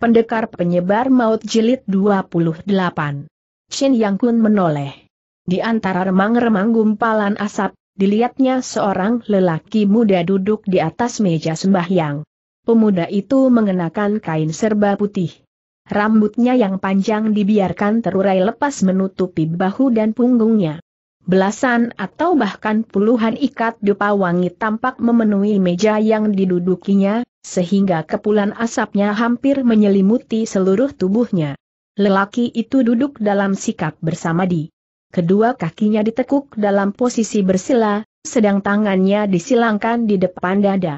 Pendekar Penyebar Maut Jilid 28. Shin Yang Kun menoleh. Di antara remang-remang gumpalan asap, dilihatnya seorang lelaki muda duduk di atas meja sembahyang. Pemuda itu mengenakan kain serba putih. Rambutnya yang panjang dibiarkan terurai lepas menutupi bahu dan punggungnya. Belasan atau bahkan puluhan ikat dupa wangi tampak memenuhi meja yang didudukinya, sehingga kepulan asapnya hampir menyelimuti seluruh tubuhnya. Lelaki itu duduk dalam sikap bersamadi. Kedua kakinya ditekuk dalam posisi bersila, sedang tangannya disilangkan di depan dada.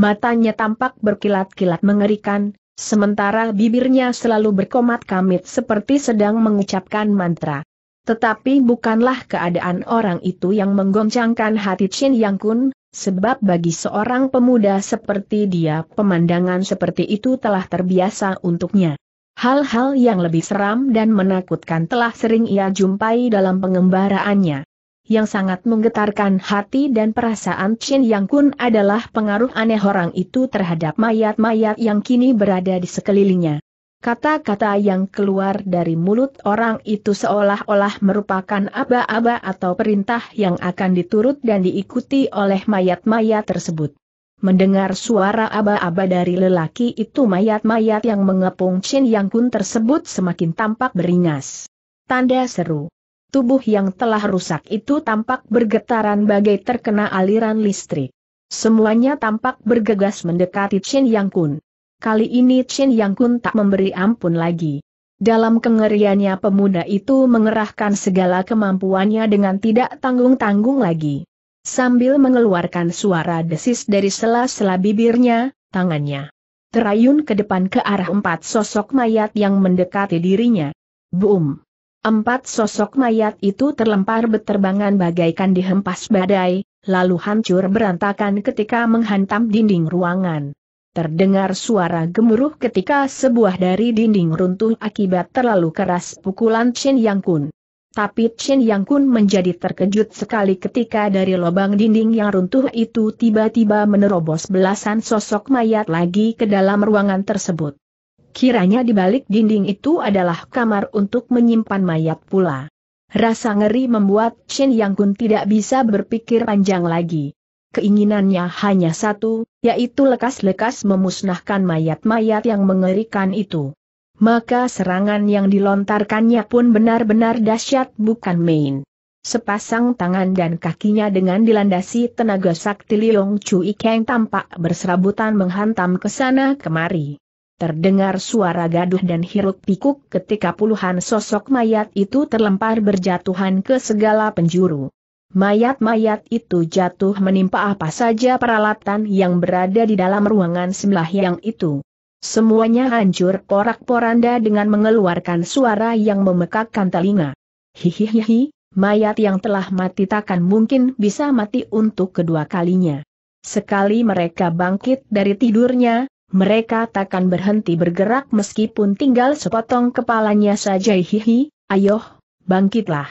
Matanya tampak berkilat-kilat mengerikan, sementara bibirnya selalu berkomat kamit seperti sedang mengucapkan mantra. Tetapi bukanlah keadaan orang itu yang menggoncangkan hati Chin Yang Kun, Sebab bagi seorang pemuda seperti dia pemandangan seperti itu telah terbiasa untuknya. Hal-hal yang lebih seram dan menakutkan telah sering ia jumpai dalam pengembaraannya. Yang sangat menggetarkan hati dan perasaan Chin Yang Kun adalah pengaruh aneh orang itu terhadap mayat-mayat yang kini berada di sekelilingnya. Kata-kata yang keluar dari mulut orang itu seolah-olah merupakan aba-aba atau perintah yang akan diturut dan diikuti oleh mayat-mayat tersebut. Mendengar suara aba-aba dari lelaki itu mayat-mayat yang mengepung Chin Yang Kun tersebut semakin tampak beringas. Tanda seru. Tubuh yang telah rusak itu tampak bergetaran bagai terkena aliran listrik. Semuanya tampak bergegas mendekati Chin Yang Kun kali ini Chen Yang Kun tak memberi ampun lagi. Dalam kengeriannya pemuda itu mengerahkan segala kemampuannya dengan tidak tanggung-tanggung lagi. Sambil mengeluarkan suara desis dari sela-sela bibirnya, tangannya terayun ke depan ke arah empat sosok mayat yang mendekati dirinya. Boom! Empat sosok mayat itu terlempar beterbangan bagaikan dihempas badai, lalu hancur berantakan ketika menghantam dinding ruangan. Terdengar suara gemuruh ketika sebuah dari dinding runtuh akibat terlalu keras pukulan Chen Yang Kun. Tapi Chen Yang Kun menjadi terkejut sekali ketika dari lubang dinding yang runtuh itu tiba-tiba menerobos belasan sosok mayat lagi ke dalam ruangan tersebut. Kiranya di balik dinding itu adalah kamar untuk menyimpan mayat pula. Rasa ngeri membuat Chen Yang Kun tidak bisa berpikir panjang lagi keinginannya hanya satu, yaitu lekas-lekas memusnahkan mayat-mayat yang mengerikan itu. Maka serangan yang dilontarkannya pun benar-benar dahsyat bukan main. Sepasang tangan dan kakinya dengan dilandasi tenaga sakti Liong Chu Ikeng tampak berserabutan menghantam ke sana kemari. Terdengar suara gaduh dan hiruk pikuk ketika puluhan sosok mayat itu terlempar berjatuhan ke segala penjuru. Mayat-mayat itu jatuh menimpa apa saja peralatan yang berada di dalam ruangan sebelah yang itu. Semuanya hancur porak-poranda dengan mengeluarkan suara yang memekakkan telinga. Hihihihi, mayat yang telah mati takkan mungkin bisa mati untuk kedua kalinya. Sekali mereka bangkit dari tidurnya, mereka takkan berhenti bergerak meskipun tinggal sepotong kepalanya saja hihihi, ayo, bangkitlah.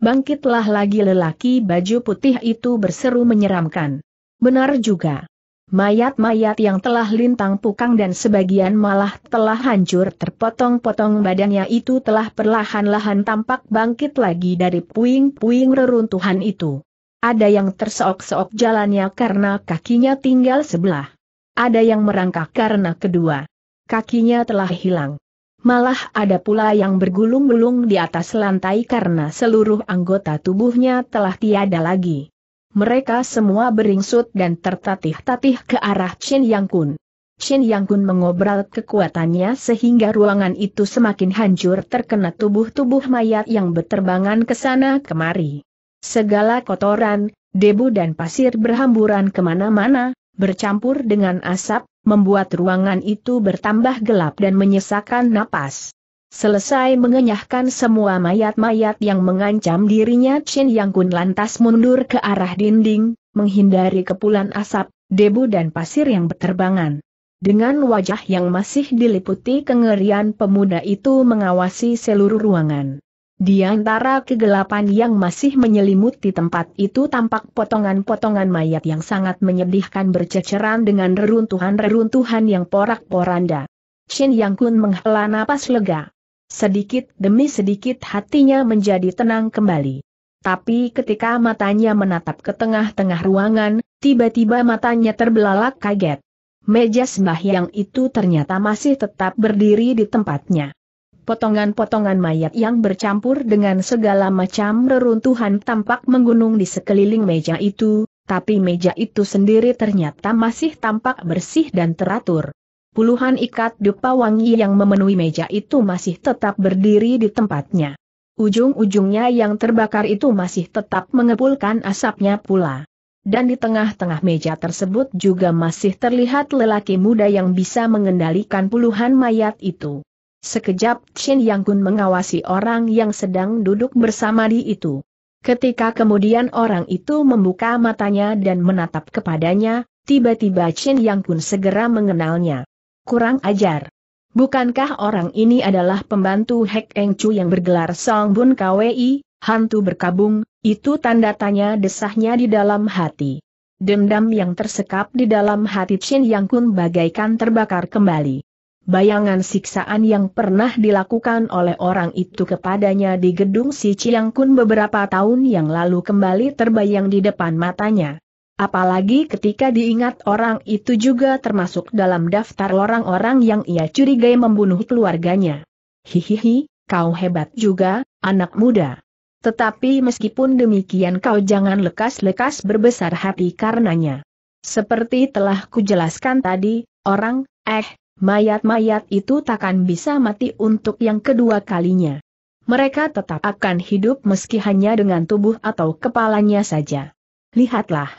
Bangkitlah lagi lelaki baju putih itu berseru menyeramkan. Benar juga. Mayat-mayat yang telah lintang pukang dan sebagian malah telah hancur terpotong-potong badannya itu telah perlahan-lahan tampak bangkit lagi dari puing-puing reruntuhan itu. Ada yang terseok-seok jalannya karena kakinya tinggal sebelah. Ada yang merangkak karena kedua. Kakinya telah hilang. Malah ada pula yang bergulung-gulung di atas lantai karena seluruh anggota tubuhnya telah tiada lagi. Mereka semua beringsut dan tertatih-tatih ke arah Chin Yang Kun. Chin Yang Kun mengobral kekuatannya sehingga ruangan itu semakin hancur terkena tubuh-tubuh mayat yang berterbangan ke sana kemari. Segala kotoran, debu dan pasir berhamburan kemana-mana, bercampur dengan asap, membuat ruangan itu bertambah gelap dan menyesakan napas. Selesai mengenyahkan semua mayat-mayat yang mengancam dirinya Chen Yang Kun lantas mundur ke arah dinding, menghindari kepulan asap, debu dan pasir yang berterbangan. Dengan wajah yang masih diliputi kengerian pemuda itu mengawasi seluruh ruangan. Di antara kegelapan yang masih menyelimuti tempat itu tampak potongan-potongan mayat yang sangat menyedihkan berceceran dengan reruntuhan-reruntuhan yang porak-poranda. Shin Yang Kun menghela napas lega. Sedikit demi sedikit hatinya menjadi tenang kembali. Tapi ketika matanya menatap ke tengah-tengah ruangan, tiba-tiba matanya terbelalak kaget. Meja sembahyang itu ternyata masih tetap berdiri di tempatnya. Potongan-potongan mayat yang bercampur dengan segala macam reruntuhan tampak menggunung di sekeliling meja itu, tapi meja itu sendiri ternyata masih tampak bersih dan teratur. Puluhan ikat dupa wangi yang memenuhi meja itu masih tetap berdiri di tempatnya. Ujung-ujungnya yang terbakar itu masih tetap mengepulkan asapnya pula. Dan di tengah-tengah meja tersebut juga masih terlihat lelaki muda yang bisa mengendalikan puluhan mayat itu. Sekejap Chin Yang Kun mengawasi orang yang sedang duduk bersama di itu. Ketika kemudian orang itu membuka matanya dan menatap kepadanya, tiba-tiba Chin Yang Kun segera mengenalnya. Kurang ajar. Bukankah orang ini adalah pembantu Hek Eng Chu yang bergelar Song Bun Kwei, hantu berkabung, itu tanda tanya desahnya di dalam hati. Dendam yang tersekap di dalam hati Chin Yang Kun bagaikan terbakar kembali. Bayangan siksaan yang pernah dilakukan oleh orang itu kepadanya di gedung si Chiang beberapa tahun yang lalu kembali terbayang di depan matanya. Apalagi ketika diingat orang itu juga termasuk dalam daftar orang-orang yang ia curigai membunuh keluarganya. Hihihi, kau hebat juga, anak muda. Tetapi meskipun demikian kau jangan lekas-lekas berbesar hati karenanya. Seperti telah kujelaskan tadi, orang, eh, mayat-mayat itu takkan bisa mati untuk yang kedua kalinya. Mereka tetap akan hidup meski hanya dengan tubuh atau kepalanya saja. Lihatlah.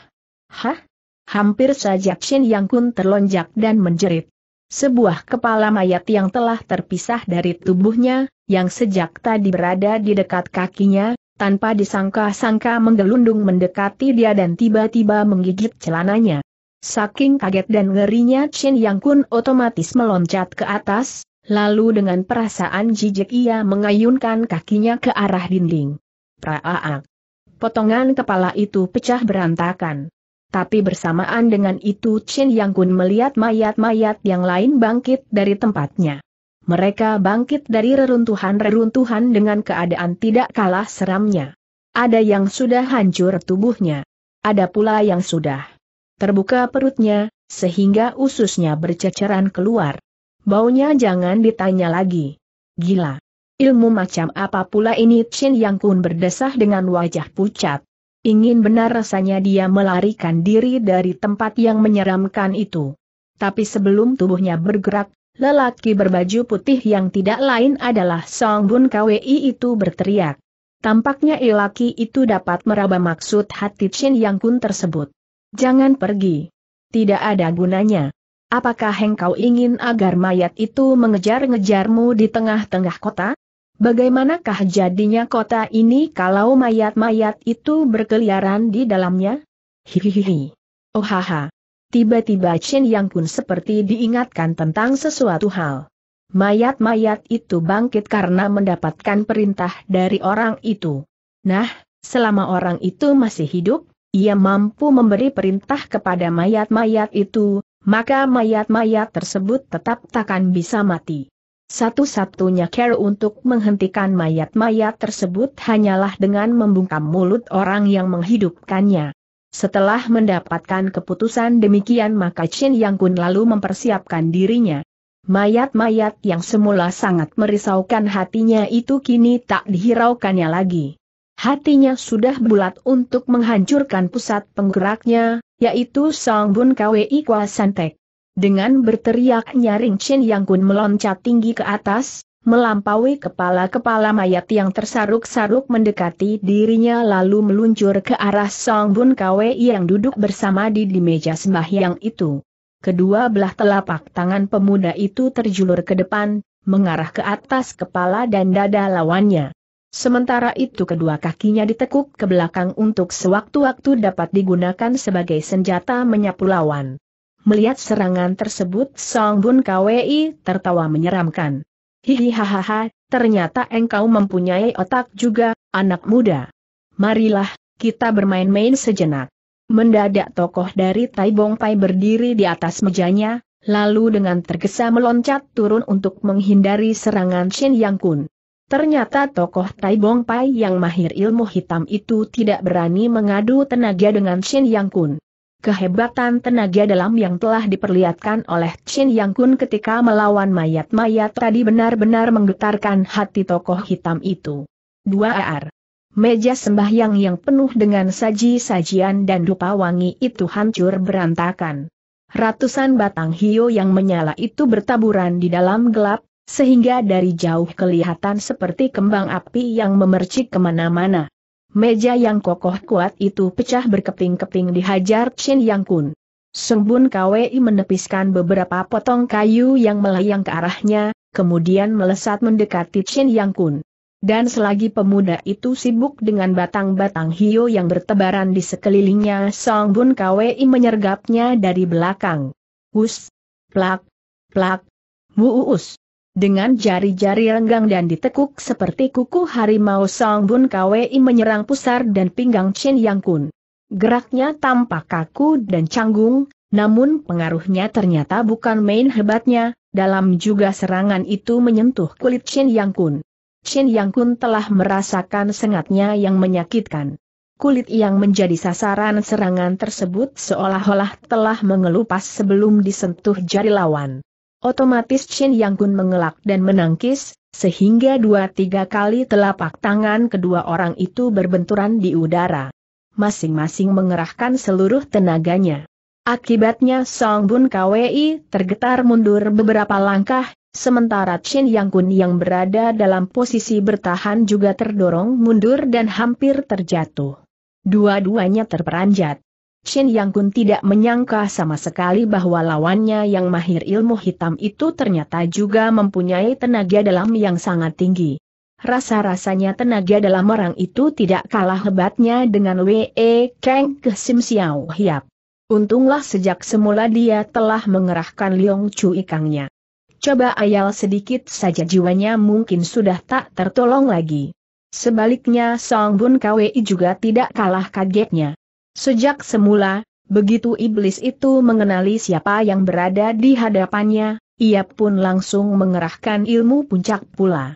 Hah? Hampir saja Shin Yang Kun terlonjak dan menjerit. Sebuah kepala mayat yang telah terpisah dari tubuhnya, yang sejak tadi berada di dekat kakinya, tanpa disangka-sangka menggelundung mendekati dia dan tiba-tiba menggigit celananya. Saking kaget dan ngerinya Chen Yang Kun otomatis meloncat ke atas, lalu dengan perasaan jijik ia mengayunkan kakinya ke arah dinding. Praaak. Potongan kepala itu pecah berantakan. Tapi bersamaan dengan itu Chen Yang Kun melihat mayat-mayat yang lain bangkit dari tempatnya. Mereka bangkit dari reruntuhan-reruntuhan dengan keadaan tidak kalah seramnya. Ada yang sudah hancur tubuhnya. Ada pula yang sudah terbuka perutnya, sehingga ususnya berceceran keluar. Baunya jangan ditanya lagi. Gila. Ilmu macam apa pula ini Chin Yang Kun berdesah dengan wajah pucat. Ingin benar rasanya dia melarikan diri dari tempat yang menyeramkan itu. Tapi sebelum tubuhnya bergerak, lelaki berbaju putih yang tidak lain adalah Song Bun KWI itu berteriak. Tampaknya lelaki itu dapat meraba maksud hati Chin Yang Kun tersebut. Jangan pergi. Tidak ada gunanya. Apakah engkau ingin agar mayat itu mengejar-ngejarmu di tengah-tengah kota? Bagaimanakah jadinya kota ini kalau mayat-mayat itu berkeliaran di dalamnya? Hihihi. Oh haha. Tiba-tiba Chen Yang pun seperti diingatkan tentang sesuatu hal. Mayat-mayat itu bangkit karena mendapatkan perintah dari orang itu. Nah, selama orang itu masih hidup, ia mampu memberi perintah kepada mayat-mayat itu, maka mayat-mayat tersebut tetap takkan bisa mati. Satu-satunya cara untuk menghentikan mayat-mayat tersebut hanyalah dengan membungkam mulut orang yang menghidupkannya. Setelah mendapatkan keputusan demikian maka Chin Yang Kun lalu mempersiapkan dirinya. Mayat-mayat yang semula sangat merisaukan hatinya itu kini tak dihiraukannya lagi. Hatinya sudah bulat untuk menghancurkan pusat penggeraknya, yaitu Song Bun Kwei Kwa Santek. Dengan berteriak nyaring Chen Yang Kun meloncat tinggi ke atas, melampaui kepala-kepala mayat yang tersaruk-saruk mendekati dirinya lalu meluncur ke arah Song Bun Kwei yang duduk bersama di, di meja sembahyang itu. Kedua belah telapak tangan pemuda itu terjulur ke depan, mengarah ke atas kepala dan dada lawannya. Sementara itu kedua kakinya ditekuk ke belakang untuk sewaktu-waktu dapat digunakan sebagai senjata menyapu lawan. Melihat serangan tersebut Song Bun Kwi tertawa menyeramkan. Hihi hahaha, ternyata engkau mempunyai otak juga, anak muda. Marilah, kita bermain-main sejenak. Mendadak tokoh dari Tai Bong Pai berdiri di atas mejanya, lalu dengan tergesa meloncat turun untuk menghindari serangan Shin Yang Kun. Ternyata tokoh Tai Bong Pai yang mahir ilmu hitam itu tidak berani mengadu tenaga dengan Shin Yang Kun. Kehebatan tenaga dalam yang telah diperlihatkan oleh Shin Yang Kun ketika melawan mayat-mayat tadi benar-benar menggetarkan hati tokoh hitam itu. 2 AR Meja sembahyang yang penuh dengan saji-sajian dan dupa wangi itu hancur berantakan. Ratusan batang hio yang menyala itu bertaburan di dalam gelap, sehingga dari jauh kelihatan seperti kembang api yang memercik kemana-mana. Meja yang kokoh kuat itu pecah berkeping-keping dihajar Chin Yang Kun. Bun Kwei menepiskan beberapa potong kayu yang melayang ke arahnya, kemudian melesat mendekati Chin Yang Kun. Dan selagi pemuda itu sibuk dengan batang-batang hiu yang bertebaran di sekelilingnya, Song Bun Kwei menyergapnya dari belakang. Hus, plak, plak, wuus. Dengan jari-jari renggang dan ditekuk seperti kuku harimau Song Bun Kwei menyerang pusar dan pinggang Chen Yang Kun. Geraknya tampak kaku dan canggung, namun pengaruhnya ternyata bukan main hebatnya, dalam juga serangan itu menyentuh kulit Chen Yang Kun. Chen Yang Kun telah merasakan sengatnya yang menyakitkan. Kulit yang menjadi sasaran serangan tersebut seolah-olah telah mengelupas sebelum disentuh jari lawan. Otomatis Chin Yang Gun mengelak dan menangkis, sehingga dua tiga kali telapak tangan kedua orang itu berbenturan di udara. Masing-masing mengerahkan seluruh tenaganya. Akibatnya Song Bun KWI tergetar mundur beberapa langkah, sementara Chin Yang Kun yang berada dalam posisi bertahan juga terdorong mundur dan hampir terjatuh. Dua-duanya terperanjat. Chin Yang Kun tidak menyangka sama sekali bahwa lawannya yang mahir ilmu hitam itu ternyata juga mempunyai tenaga dalam yang sangat tinggi. Rasa-rasanya tenaga dalam orang itu tidak kalah hebatnya dengan Wei Kang ke Sim Xiao Hiap. Untunglah sejak semula dia telah mengerahkan Liong Chu Ikangnya. Coba ayal sedikit saja jiwanya mungkin sudah tak tertolong lagi. Sebaliknya Song Bun Kwei juga tidak kalah kagetnya. Sejak semula, begitu iblis itu mengenali siapa yang berada di hadapannya, ia pun langsung mengerahkan ilmu puncak pula.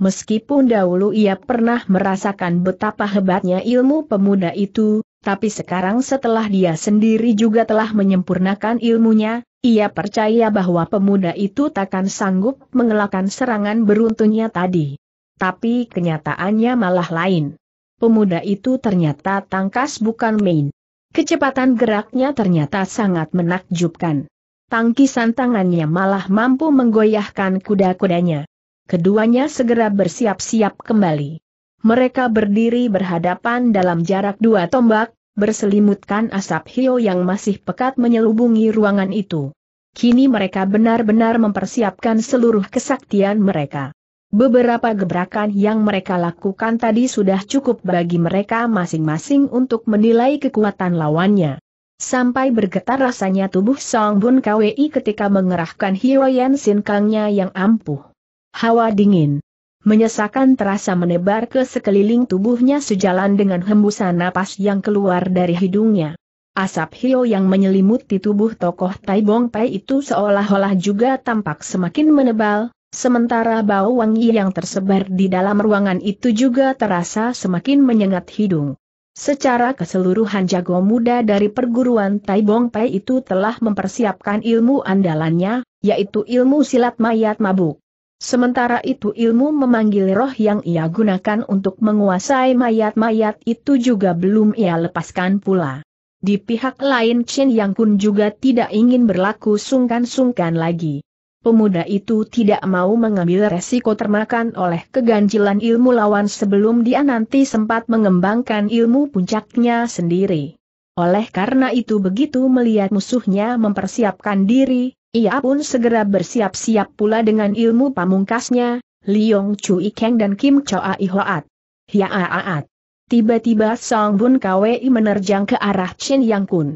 Meskipun dahulu ia pernah merasakan betapa hebatnya ilmu pemuda itu, tapi sekarang setelah dia sendiri juga telah menyempurnakan ilmunya, ia percaya bahwa pemuda itu takkan sanggup mengelakkan serangan beruntunnya tadi. Tapi kenyataannya malah lain pemuda itu ternyata tangkas bukan main. Kecepatan geraknya ternyata sangat menakjubkan. Tangkisan tangannya malah mampu menggoyahkan kuda-kudanya. Keduanya segera bersiap-siap kembali. Mereka berdiri berhadapan dalam jarak dua tombak, berselimutkan asap hio yang masih pekat menyelubungi ruangan itu. Kini mereka benar-benar mempersiapkan seluruh kesaktian mereka. Beberapa gebrakan yang mereka lakukan tadi sudah cukup bagi mereka masing-masing untuk menilai kekuatan lawannya. Sampai bergetar rasanya tubuh Song Bun Kwei ketika mengerahkan Hiroyan Sin yang ampuh. Hawa dingin. Menyesakan terasa menebar ke sekeliling tubuhnya sejalan dengan hembusan napas yang keluar dari hidungnya. Asap hio yang menyelimuti tubuh tokoh Tai Bong Pai itu seolah-olah juga tampak semakin menebal, Sementara bau wangi yang tersebar di dalam ruangan itu juga terasa semakin menyengat hidung. Secara keseluruhan jago muda dari perguruan Tai Bong Pai itu telah mempersiapkan ilmu andalannya, yaitu ilmu silat mayat mabuk. Sementara itu ilmu memanggil roh yang ia gunakan untuk menguasai mayat-mayat itu juga belum ia lepaskan pula. Di pihak lain Chen Yang Kun juga tidak ingin berlaku sungkan-sungkan lagi pemuda itu tidak mau mengambil resiko termakan oleh keganjilan ilmu lawan sebelum dia nanti sempat mengembangkan ilmu puncaknya sendiri. Oleh karena itu begitu melihat musuhnya mempersiapkan diri, ia pun segera bersiap-siap pula dengan ilmu pamungkasnya, Liong Chu Ikeng, dan Kim Choa Ihoat. Hiaaat. Tiba-tiba Song Bun Kwei menerjang ke arah Chen Yang Kun.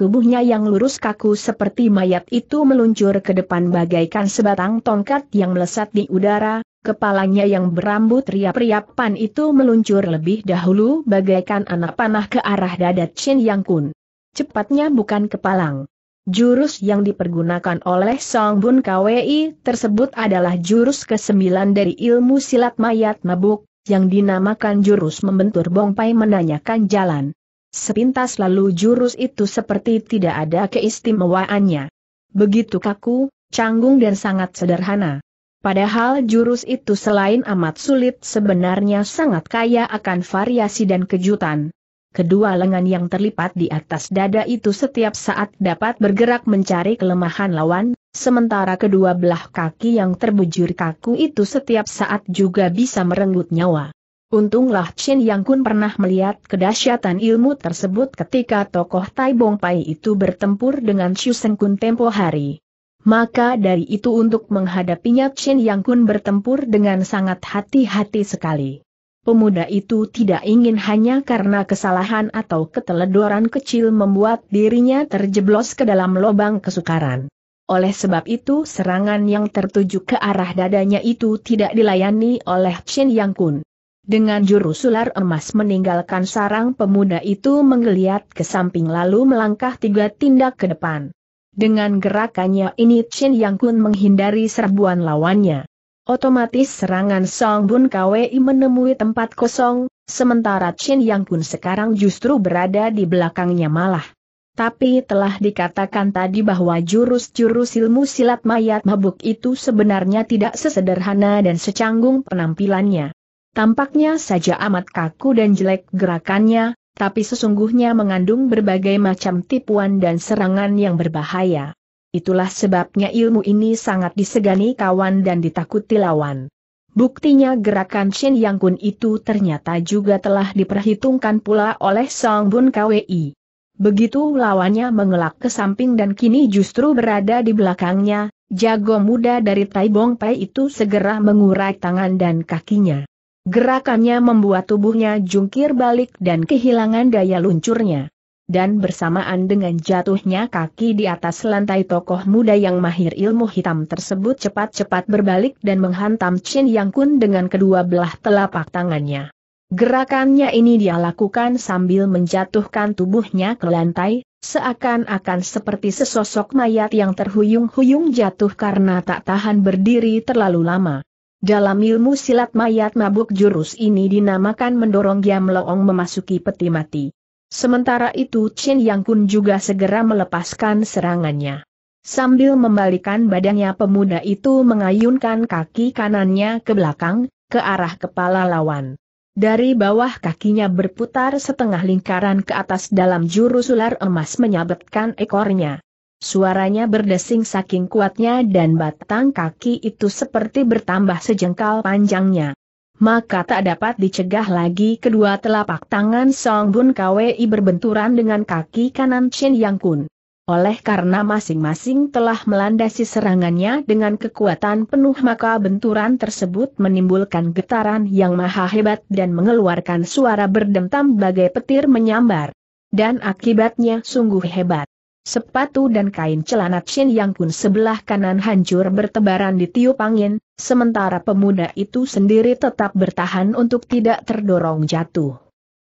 Tubuhnya yang lurus kaku seperti mayat itu meluncur ke depan bagaikan sebatang tongkat yang melesat di udara, kepalanya yang berambut riap-riapan itu meluncur lebih dahulu bagaikan anak panah ke arah dada Chen Yang Kun. Cepatnya bukan kepalang. Jurus yang dipergunakan oleh Song Bun Kwi tersebut adalah jurus ke-9 dari ilmu silat mayat mabuk, yang dinamakan jurus membentur bongpai menanyakan jalan. Sepintas lalu jurus itu seperti tidak ada keistimewaannya. Begitu kaku, canggung dan sangat sederhana. Padahal jurus itu selain amat sulit sebenarnya sangat kaya akan variasi dan kejutan. Kedua lengan yang terlipat di atas dada itu setiap saat dapat bergerak mencari kelemahan lawan, sementara kedua belah kaki yang terbujur kaku itu setiap saat juga bisa merenggut nyawa. Untunglah Chin Yang Kun pernah melihat kedahsyatan ilmu tersebut ketika tokoh Tai Bong Pai itu bertempur dengan Xu Seng Kun tempo hari. Maka dari itu untuk menghadapinya Chin Yang Kun bertempur dengan sangat hati-hati sekali. Pemuda itu tidak ingin hanya karena kesalahan atau keteledoran kecil membuat dirinya terjeblos ke dalam lubang kesukaran. Oleh sebab itu serangan yang tertuju ke arah dadanya itu tidak dilayani oleh Chen Yang Kun. Dengan jurus ular emas meninggalkan sarang pemuda itu menggeliat ke samping lalu melangkah tiga tindak ke depan. Dengan gerakannya ini Chen Yang Kun menghindari serbuan lawannya. Otomatis serangan Song Bun Kwei menemui tempat kosong, sementara Chen Yang Kun sekarang justru berada di belakangnya malah. Tapi telah dikatakan tadi bahwa jurus-jurus ilmu silat mayat mabuk itu sebenarnya tidak sesederhana dan secanggung penampilannya. Tampaknya saja amat kaku dan jelek gerakannya, tapi sesungguhnya mengandung berbagai macam tipuan dan serangan yang berbahaya. Itulah sebabnya ilmu ini sangat disegani kawan dan ditakuti lawan. Buktinya gerakan Shin Yang Kun itu ternyata juga telah diperhitungkan pula oleh Song Bun KWI. Begitu lawannya mengelak ke samping dan kini justru berada di belakangnya, jago muda dari Tai Bong Pai itu segera mengurai tangan dan kakinya. Gerakannya membuat tubuhnya jungkir balik dan kehilangan daya luncurnya. Dan bersamaan dengan jatuhnya kaki di atas lantai tokoh muda yang mahir ilmu hitam tersebut cepat-cepat berbalik dan menghantam Chen Yang Kun dengan kedua belah telapak tangannya. Gerakannya ini dia lakukan sambil menjatuhkan tubuhnya ke lantai, seakan-akan seperti sesosok mayat yang terhuyung-huyung jatuh karena tak tahan berdiri terlalu lama. Dalam ilmu silat mayat mabuk jurus ini dinamakan mendorong Giam Loong memasuki peti mati. Sementara itu Chen Yang Kun juga segera melepaskan serangannya. Sambil membalikan badannya pemuda itu mengayunkan kaki kanannya ke belakang, ke arah kepala lawan. Dari bawah kakinya berputar setengah lingkaran ke atas dalam jurus ular emas menyabetkan ekornya. Suaranya berdesing saking kuatnya dan batang kaki itu seperti bertambah sejengkal panjangnya. Maka tak dapat dicegah lagi kedua telapak tangan Song Bun Kwei berbenturan dengan kaki kanan Chen Yang Kun. Oleh karena masing-masing telah melandasi serangannya dengan kekuatan penuh maka benturan tersebut menimbulkan getaran yang maha hebat dan mengeluarkan suara berdentam bagai petir menyambar. Dan akibatnya sungguh hebat. Sepatu dan kain celana Chin Yang Kun sebelah kanan hancur bertebaran di tiup angin, sementara pemuda itu sendiri tetap bertahan untuk tidak terdorong jatuh.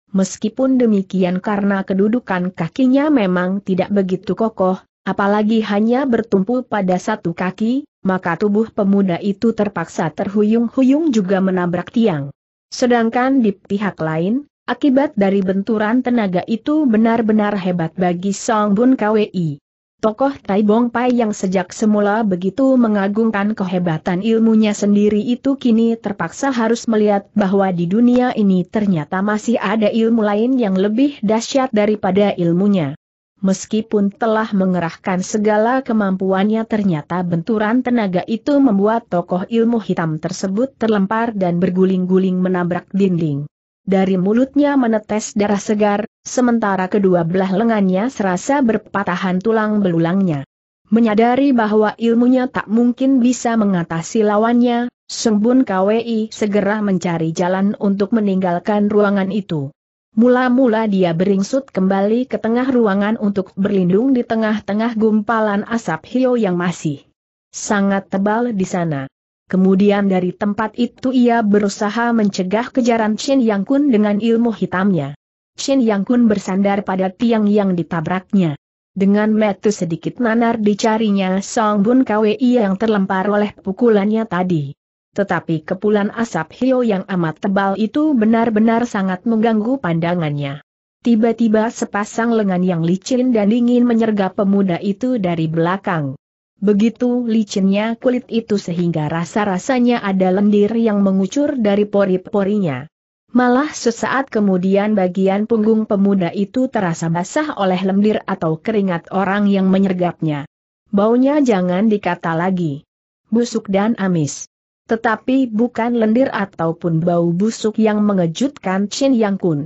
Meskipun demikian karena kedudukan kakinya memang tidak begitu kokoh, apalagi hanya bertumpu pada satu kaki, maka tubuh pemuda itu terpaksa terhuyung-huyung juga menabrak tiang. Sedangkan di pihak lain, Akibat dari benturan tenaga itu benar-benar hebat bagi Song Bun Kwi. Tokoh Tai Bong Pai yang sejak semula begitu mengagungkan kehebatan ilmunya sendiri itu kini terpaksa harus melihat bahwa di dunia ini ternyata masih ada ilmu lain yang lebih dahsyat daripada ilmunya. Meskipun telah mengerahkan segala kemampuannya ternyata benturan tenaga itu membuat tokoh ilmu hitam tersebut terlempar dan berguling-guling menabrak dinding dari mulutnya menetes darah segar, sementara kedua belah lengannya serasa berpatahan tulang belulangnya. Menyadari bahwa ilmunya tak mungkin bisa mengatasi lawannya, Sembun Kwei segera mencari jalan untuk meninggalkan ruangan itu. Mula-mula dia beringsut kembali ke tengah ruangan untuk berlindung di tengah-tengah gumpalan asap hio yang masih sangat tebal di sana. Kemudian dari tempat itu ia berusaha mencegah kejaran Chin Yang Kun dengan ilmu hitamnya. Chin Yang Kun bersandar pada tiang yang ditabraknya. Dengan metu sedikit nanar dicarinya Song Bun Kwei yang terlempar oleh pukulannya tadi. Tetapi kepulan asap hio yang amat tebal itu benar-benar sangat mengganggu pandangannya. Tiba-tiba sepasang lengan yang licin dan dingin menyergap pemuda itu dari belakang. Begitu licinnya kulit itu sehingga rasa-rasanya ada lendir yang mengucur dari pori-porinya. Malah sesaat kemudian bagian punggung pemuda itu terasa basah oleh lendir atau keringat orang yang menyergapnya. Baunya jangan dikata lagi. Busuk dan amis. Tetapi bukan lendir ataupun bau busuk yang mengejutkan Chin Yang Kun.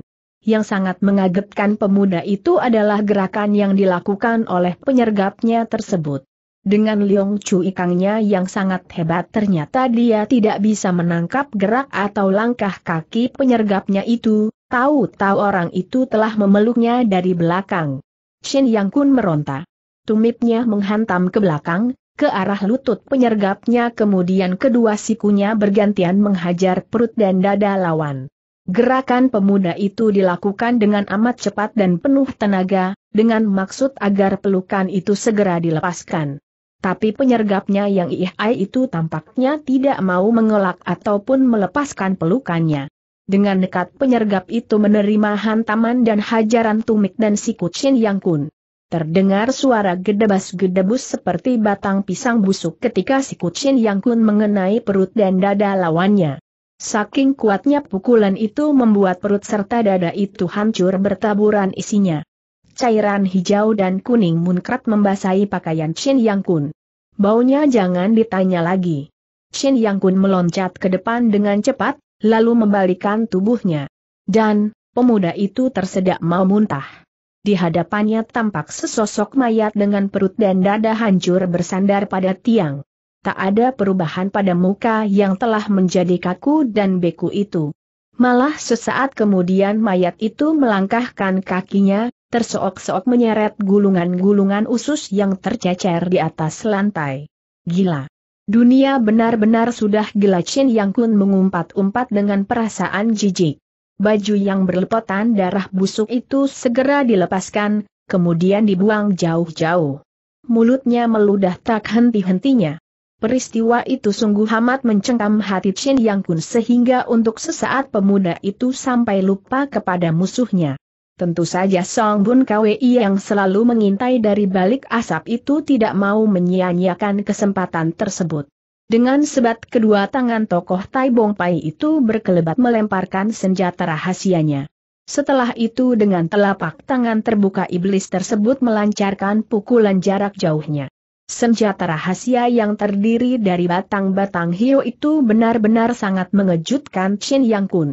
Yang sangat mengagetkan pemuda itu adalah gerakan yang dilakukan oleh penyergapnya tersebut. Dengan Liong Chu Ikangnya yang sangat hebat ternyata dia tidak bisa menangkap gerak atau langkah kaki penyergapnya itu, tahu-tahu orang itu telah memeluknya dari belakang. Shen Yang Kun meronta. Tumitnya menghantam ke belakang, ke arah lutut penyergapnya kemudian kedua sikunya bergantian menghajar perut dan dada lawan. Gerakan pemuda itu dilakukan dengan amat cepat dan penuh tenaga, dengan maksud agar pelukan itu segera dilepaskan. Tapi penyergapnya yang ihai itu tampaknya tidak mau mengelak ataupun melepaskan pelukannya. Dengan dekat penyergap itu menerima hantaman dan hajaran tumik dan si kucing yang kun. Terdengar suara gedebas-gedebus seperti batang pisang busuk ketika si kucing Yang Kun mengenai perut dan dada lawannya. Saking kuatnya pukulan itu membuat perut serta dada itu hancur bertaburan isinya. Cairan hijau dan kuning munkrat membasahi pakaian Chin Yang Kun. Baunya jangan ditanya lagi. Chin Yang Kun meloncat ke depan dengan cepat, lalu membalikan tubuhnya. Dan, pemuda itu tersedak mau muntah. Di hadapannya tampak sesosok mayat dengan perut dan dada hancur bersandar pada tiang. Tak ada perubahan pada muka yang telah menjadi kaku dan beku itu. Malah sesaat kemudian mayat itu melangkahkan kakinya, terseok-seok menyeret gulungan-gulungan usus yang tercecer di atas lantai. Gila. Dunia benar-benar sudah gila Chin Yang Kun mengumpat-umpat dengan perasaan jijik. Baju yang berlepotan darah busuk itu segera dilepaskan, kemudian dibuang jauh-jauh. Mulutnya meludah tak henti-hentinya. Peristiwa itu sungguh amat mencengkam hati Chin Yang Kun sehingga untuk sesaat pemuda itu sampai lupa kepada musuhnya. Tentu saja Song Bun Kwi yang selalu mengintai dari balik asap itu tidak mau menyia-nyiakan kesempatan tersebut. Dengan sebat kedua tangan tokoh Tai Bong Pai itu berkelebat melemparkan senjata rahasianya. Setelah itu dengan telapak tangan terbuka iblis tersebut melancarkan pukulan jarak jauhnya. Senjata rahasia yang terdiri dari batang-batang hiu itu benar-benar sangat mengejutkan Chin Yang Kun.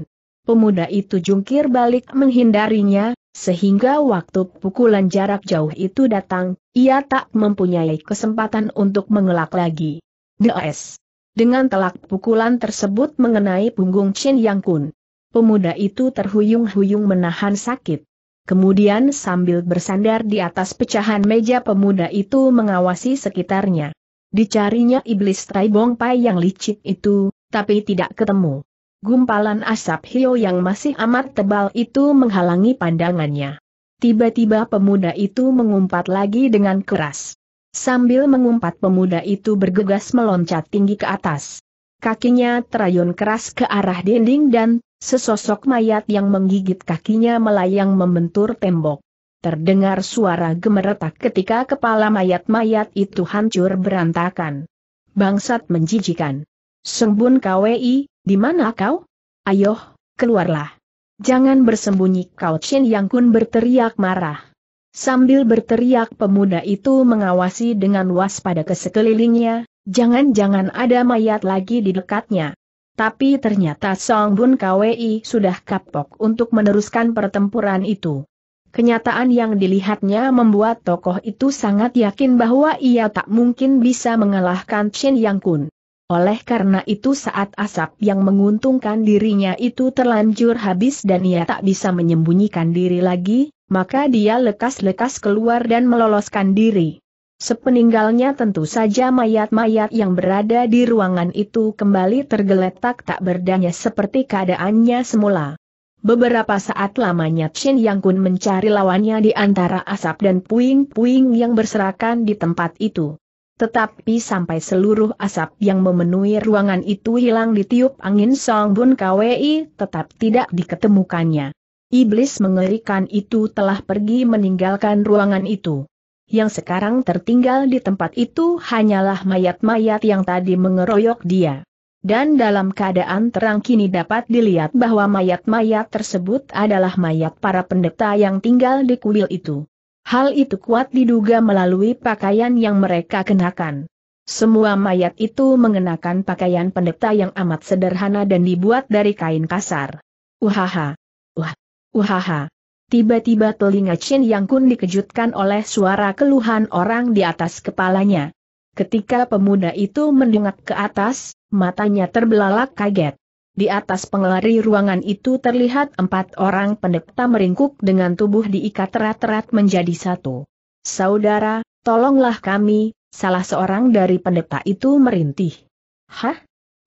Pemuda itu jungkir balik menghindarinya, sehingga waktu pukulan jarak jauh itu datang, ia tak mempunyai kesempatan untuk mengelak lagi. DS. Dengan telak pukulan tersebut mengenai punggung Chen Yang Kun. Pemuda itu terhuyung-huyung menahan sakit. Kemudian sambil bersandar di atas pecahan meja pemuda itu mengawasi sekitarnya. Dicarinya iblis Taibong Pai yang licik itu, tapi tidak ketemu. Gumpalan asap hio yang masih amat tebal itu menghalangi pandangannya. Tiba-tiba pemuda itu mengumpat lagi dengan keras. Sambil mengumpat pemuda itu bergegas meloncat tinggi ke atas. Kakinya terayun keras ke arah dinding dan, sesosok mayat yang menggigit kakinya melayang membentur tembok. Terdengar suara gemeretak ketika kepala mayat-mayat itu hancur berantakan. Bangsat menjijikan. Sembun KWI, di mana kau? Ayo, keluarlah. Jangan bersembunyi kau Chin Yang Kun berteriak marah. Sambil berteriak pemuda itu mengawasi dengan waspada ke sekelilingnya, jangan-jangan ada mayat lagi di dekatnya. Tapi ternyata Song Bun Kwi sudah kapok untuk meneruskan pertempuran itu. Kenyataan yang dilihatnya membuat tokoh itu sangat yakin bahwa ia tak mungkin bisa mengalahkan Chin Yang Kun. Oleh karena itu saat asap yang menguntungkan dirinya itu terlanjur habis dan ia tak bisa menyembunyikan diri lagi, maka dia lekas-lekas keluar dan meloloskan diri. Sepeninggalnya tentu saja mayat-mayat yang berada di ruangan itu kembali tergeletak tak berdaya seperti keadaannya semula. Beberapa saat lamanya Chin Yang Kun mencari lawannya di antara asap dan puing-puing yang berserakan di tempat itu. Tetapi sampai seluruh asap yang memenuhi ruangan itu hilang ditiup angin Song Bun Kwi tetap tidak diketemukannya. Iblis mengerikan itu telah pergi meninggalkan ruangan itu. Yang sekarang tertinggal di tempat itu hanyalah mayat-mayat yang tadi mengeroyok dia. Dan dalam keadaan terang kini dapat dilihat bahwa mayat-mayat tersebut adalah mayat para pendeta yang tinggal di kuil itu. Hal itu kuat diduga melalui pakaian yang mereka kenakan. Semua mayat itu mengenakan pakaian pendeta yang amat sederhana dan dibuat dari kain kasar. Uhaha. Wah. Uhaha. Tiba-tiba telinga Chin Yang Kun dikejutkan oleh suara keluhan orang di atas kepalanya. Ketika pemuda itu mendengar ke atas, matanya terbelalak kaget. Di atas pengelari ruangan itu terlihat empat orang pendeta meringkuk dengan tubuh diikat erat-erat menjadi satu. Saudara, tolonglah kami, salah seorang dari pendeta itu merintih. Hah?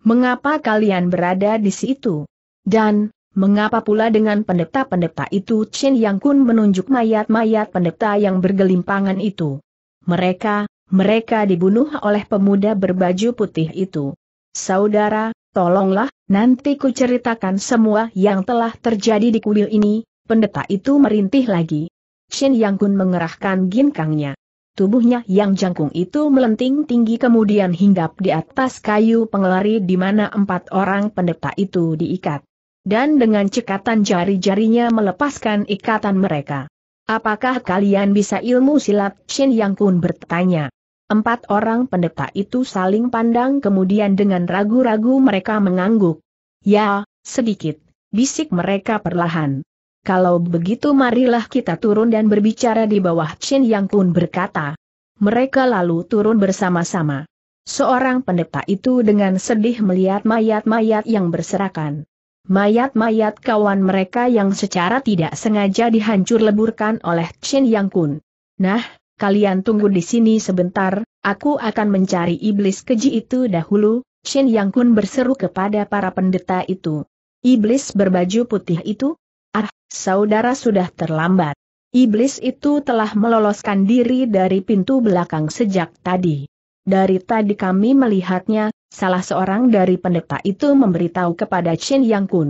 Mengapa kalian berada di situ? Dan, Mengapa pula dengan pendeta-pendeta itu Chen Yang Kun menunjuk mayat-mayat pendeta yang bergelimpangan itu? Mereka, mereka dibunuh oleh pemuda berbaju putih itu. Saudara, Tolonglah, nanti ku ceritakan semua yang telah terjadi di kuil ini, pendeta itu merintih lagi. Shin Yang Kun mengerahkan ginkangnya. Tubuhnya yang jangkung itu melenting tinggi kemudian hinggap di atas kayu pengelari di mana empat orang pendeta itu diikat. Dan dengan cekatan jari-jarinya melepaskan ikatan mereka. Apakah kalian bisa ilmu silat? Shin Yang Kun bertanya. Empat orang pendeta itu saling pandang kemudian dengan ragu-ragu mereka mengangguk. Ya, sedikit, bisik mereka perlahan. Kalau begitu marilah kita turun dan berbicara di bawah Chin Yang Kun berkata. Mereka lalu turun bersama-sama. Seorang pendeta itu dengan sedih melihat mayat-mayat yang berserakan. Mayat-mayat kawan mereka yang secara tidak sengaja dihancur leburkan oleh Chin Yang Kun. Nah, kalian tunggu di sini sebentar, aku akan mencari iblis keji itu dahulu, Shen Yang Kun berseru kepada para pendeta itu. Iblis berbaju putih itu? Ah, saudara sudah terlambat. Iblis itu telah meloloskan diri dari pintu belakang sejak tadi. Dari tadi kami melihatnya, salah seorang dari pendeta itu memberitahu kepada Chen Yang Kun.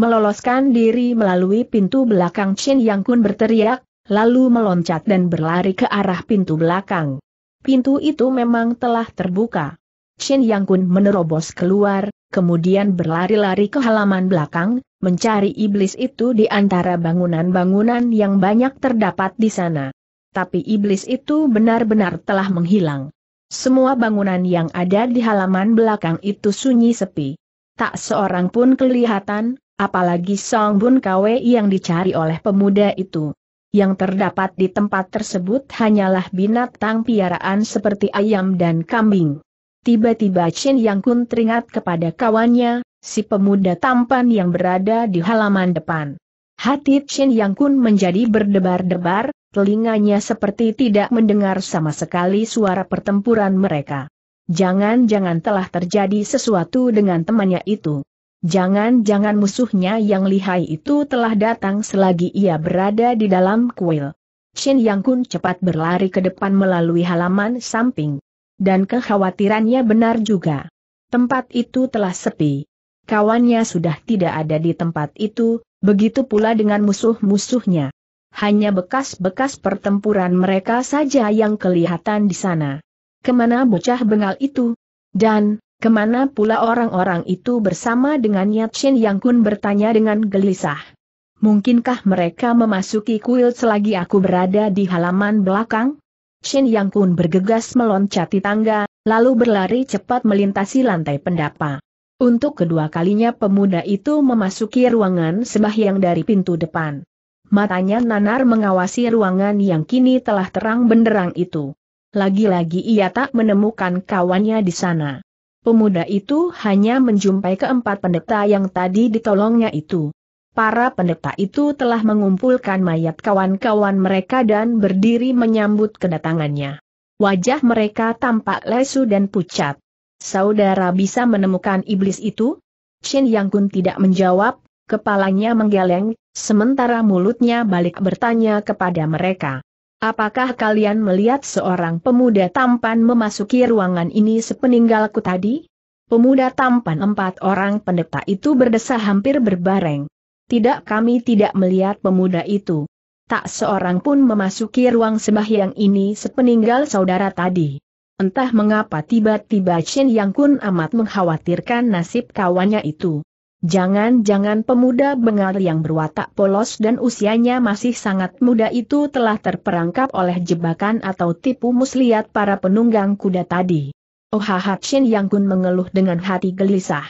Meloloskan diri melalui pintu belakang Chen Yang Kun berteriak, lalu meloncat dan berlari ke arah pintu belakang. Pintu itu memang telah terbuka. Chen Yang Kun menerobos keluar, kemudian berlari-lari ke halaman belakang, mencari iblis itu di antara bangunan-bangunan yang banyak terdapat di sana. Tapi iblis itu benar-benar telah menghilang. Semua bangunan yang ada di halaman belakang itu sunyi sepi. Tak seorang pun kelihatan, apalagi Song Bun Kwe yang dicari oleh pemuda itu yang terdapat di tempat tersebut hanyalah binatang piaraan seperti ayam dan kambing. Tiba-tiba Chen Yang Kun teringat kepada kawannya, si pemuda tampan yang berada di halaman depan. Hati Chen Yang Kun menjadi berdebar-debar, telinganya seperti tidak mendengar sama sekali suara pertempuran mereka. Jangan-jangan telah terjadi sesuatu dengan temannya itu. Jangan-jangan musuhnya yang lihai itu telah datang selagi ia berada di dalam kuil. Shin Yang Kun cepat berlari ke depan melalui halaman samping. Dan kekhawatirannya benar juga. Tempat itu telah sepi. Kawannya sudah tidak ada di tempat itu, begitu pula dengan musuh-musuhnya. Hanya bekas-bekas pertempuran mereka saja yang kelihatan di sana. Kemana bocah bengal itu? Dan, Kemana pula orang-orang itu bersama dengan Shin Yang Kun bertanya dengan gelisah. Mungkinkah mereka memasuki kuil selagi aku berada di halaman belakang? Shin Yang Kun bergegas meloncati tangga, lalu berlari cepat melintasi lantai pendapa. Untuk kedua kalinya pemuda itu memasuki ruangan sembahyang dari pintu depan. Matanya nanar mengawasi ruangan yang kini telah terang benderang itu. Lagi-lagi ia tak menemukan kawannya di sana pemuda itu hanya menjumpai keempat pendeta yang tadi ditolongnya itu. Para pendeta itu telah mengumpulkan mayat kawan-kawan mereka dan berdiri menyambut kedatangannya. Wajah mereka tampak lesu dan pucat. Saudara bisa menemukan iblis itu? Chen Yang Kun tidak menjawab, kepalanya menggeleng, sementara mulutnya balik bertanya kepada mereka. Apakah kalian melihat seorang pemuda tampan memasuki ruangan ini sepeninggalku tadi? Pemuda tampan empat orang pendeta itu berdesah hampir berbareng. Tidak kami tidak melihat pemuda itu. Tak seorang pun memasuki ruang sembahyang ini sepeninggal saudara tadi. Entah mengapa tiba-tiba Chen Yang Kun amat mengkhawatirkan nasib kawannya itu. Jangan-jangan pemuda bengal yang berwatak polos dan usianya masih sangat muda itu telah terperangkap oleh jebakan atau tipu muslihat para penunggang kuda tadi. Oh, Shin Yang Kun mengeluh dengan hati gelisah.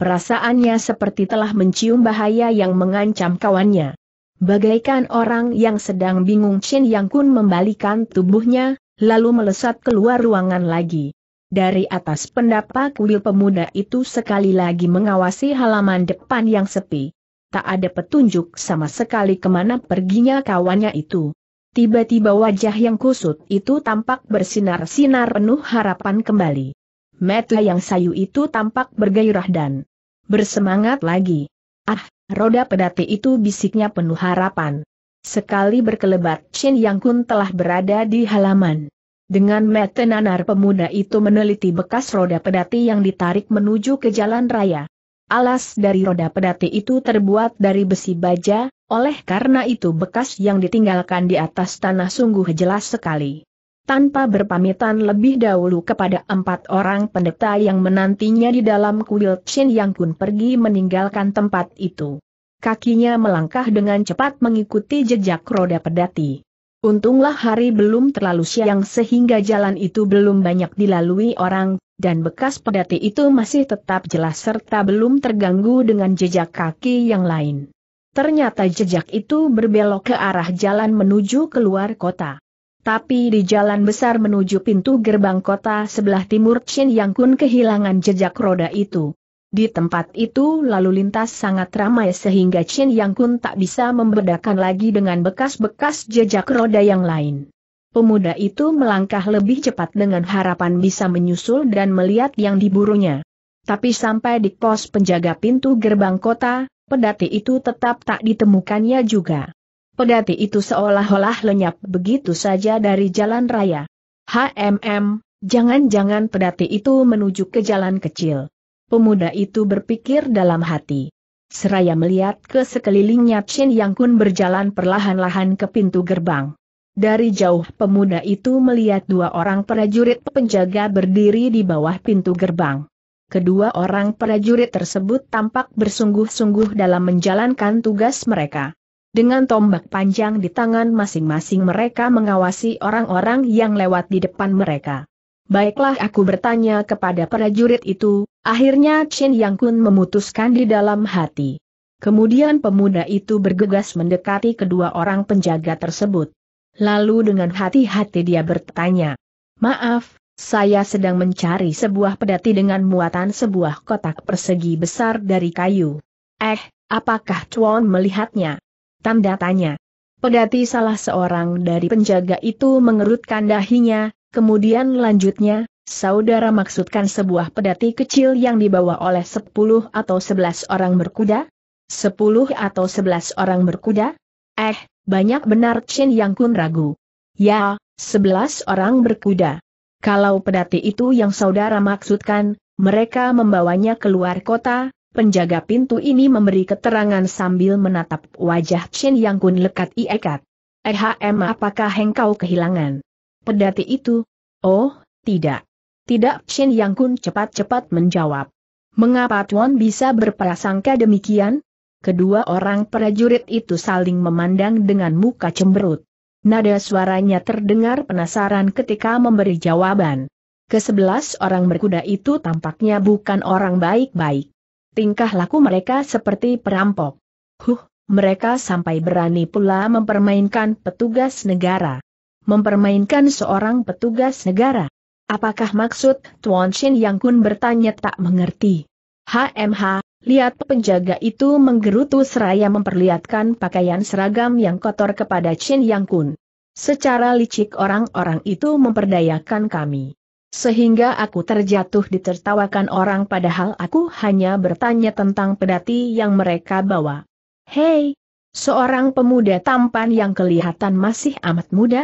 Perasaannya seperti telah mencium bahaya yang mengancam kawannya. Bagaikan orang yang sedang bingung Shin Yang Kun membalikan tubuhnya, lalu melesat keluar ruangan lagi. Dari atas pendapa kuil pemuda itu sekali lagi mengawasi halaman depan yang sepi. Tak ada petunjuk sama sekali kemana perginya kawannya itu. Tiba-tiba wajah yang kusut itu tampak bersinar-sinar penuh harapan kembali. Mata yang sayu itu tampak bergairah dan bersemangat lagi. Ah, roda pedati itu bisiknya penuh harapan. Sekali berkelebat Chin Yang Kun telah berada di halaman. Dengan mata nanar pemuda itu meneliti bekas roda pedati yang ditarik menuju ke jalan raya. Alas dari roda pedati itu terbuat dari besi baja, oleh karena itu bekas yang ditinggalkan di atas tanah sungguh jelas sekali. Tanpa berpamitan lebih dahulu kepada empat orang pendeta yang menantinya di dalam kuil Shin Yang Kun pergi meninggalkan tempat itu. Kakinya melangkah dengan cepat mengikuti jejak roda pedati. Untunglah hari belum terlalu siang sehingga jalan itu belum banyak dilalui orang, dan bekas pedati itu masih tetap jelas serta belum terganggu dengan jejak kaki yang lain. Ternyata jejak itu berbelok ke arah jalan menuju keluar kota. Tapi di jalan besar menuju pintu gerbang kota sebelah timur Chin Yang Kun kehilangan jejak roda itu. Di tempat itu lalu lintas sangat ramai sehingga Chen Yang Kun tak bisa membedakan lagi dengan bekas-bekas jejak roda yang lain. Pemuda itu melangkah lebih cepat dengan harapan bisa menyusul dan melihat yang diburunya. Tapi sampai di pos penjaga pintu gerbang kota, pedati itu tetap tak ditemukannya juga. Pedati itu seolah-olah lenyap begitu saja dari jalan raya. HMM, jangan-jangan pedati itu menuju ke jalan kecil. Pemuda itu berpikir dalam hati. Seraya melihat ke sekelilingnya Chin Yang Kun berjalan perlahan-lahan ke pintu gerbang. Dari jauh pemuda itu melihat dua orang prajurit penjaga berdiri di bawah pintu gerbang. Kedua orang prajurit tersebut tampak bersungguh-sungguh dalam menjalankan tugas mereka. Dengan tombak panjang di tangan masing-masing mereka mengawasi orang-orang yang lewat di depan mereka. Baiklah aku bertanya kepada prajurit itu, Akhirnya Chen Yang Kun memutuskan di dalam hati. Kemudian pemuda itu bergegas mendekati kedua orang penjaga tersebut. Lalu dengan hati-hati dia bertanya, Maaf, saya sedang mencari sebuah pedati dengan muatan sebuah kotak persegi besar dari kayu. Eh, apakah Chuan melihatnya? Tanda tanya. Pedati salah seorang dari penjaga itu mengerutkan dahinya, kemudian lanjutnya, Saudara maksudkan sebuah pedati kecil yang dibawa oleh sepuluh atau sebelas orang berkuda? Sepuluh atau sebelas orang berkuda? Eh, banyak benar Chen Yang Kun ragu. Ya, sebelas orang berkuda. Kalau pedati itu yang saudara maksudkan, mereka membawanya keluar kota, penjaga pintu ini memberi keterangan sambil menatap wajah Chen Yang Kun lekat iekat. Ehm apakah engkau kehilangan? Pedati itu? Oh, tidak. Tidak Shin Yang Kun cepat-cepat menjawab. Mengapa Tuan bisa berprasangka demikian? Kedua orang prajurit itu saling memandang dengan muka cemberut. Nada suaranya terdengar penasaran ketika memberi jawaban. Kesebelas orang berkuda itu tampaknya bukan orang baik-baik. Tingkah laku mereka seperti perampok. Huh, mereka sampai berani pula mempermainkan petugas negara. Mempermainkan seorang petugas negara. Apakah maksud Tuan Shin Yang Kun bertanya tak mengerti? HMH, lihat penjaga itu menggerutu seraya memperlihatkan pakaian seragam yang kotor kepada Shin Yang Kun. Secara licik orang-orang itu memperdayakan kami. Sehingga aku terjatuh ditertawakan orang padahal aku hanya bertanya tentang pedati yang mereka bawa. Hei, seorang pemuda tampan yang kelihatan masih amat muda?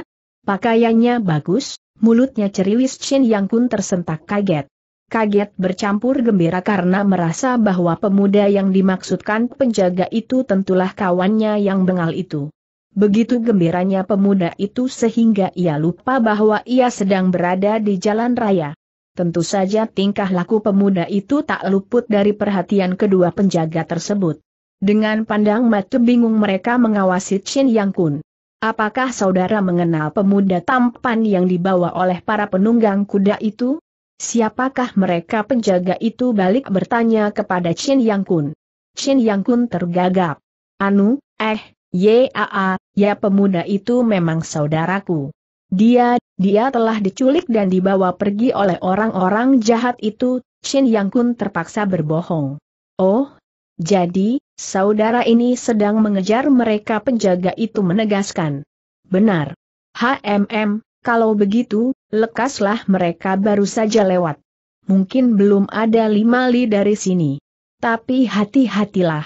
Pakaiannya bagus, Mulutnya ceriwis Chin Yang Kun tersentak kaget. Kaget bercampur gembira karena merasa bahwa pemuda yang dimaksudkan penjaga itu tentulah kawannya yang bengal itu. Begitu gembiranya pemuda itu sehingga ia lupa bahwa ia sedang berada di jalan raya. Tentu saja tingkah laku pemuda itu tak luput dari perhatian kedua penjaga tersebut. Dengan pandang mata bingung mereka mengawasi Chin Yang Kun. Apakah saudara mengenal pemuda tampan yang dibawa oleh para penunggang kuda itu? Siapakah mereka penjaga itu balik bertanya kepada Chin Yang Kun. Chin Yang Kun tergagap. Anu, eh, yaa, ya pemuda itu memang saudaraku. Dia, dia telah diculik dan dibawa pergi oleh orang-orang jahat itu, Chin Yang Kun terpaksa berbohong. Oh, jadi, saudara ini sedang mengejar mereka penjaga itu menegaskan. Benar. HMM, kalau begitu, lekaslah mereka baru saja lewat. Mungkin belum ada lima li dari sini. Tapi hati-hatilah.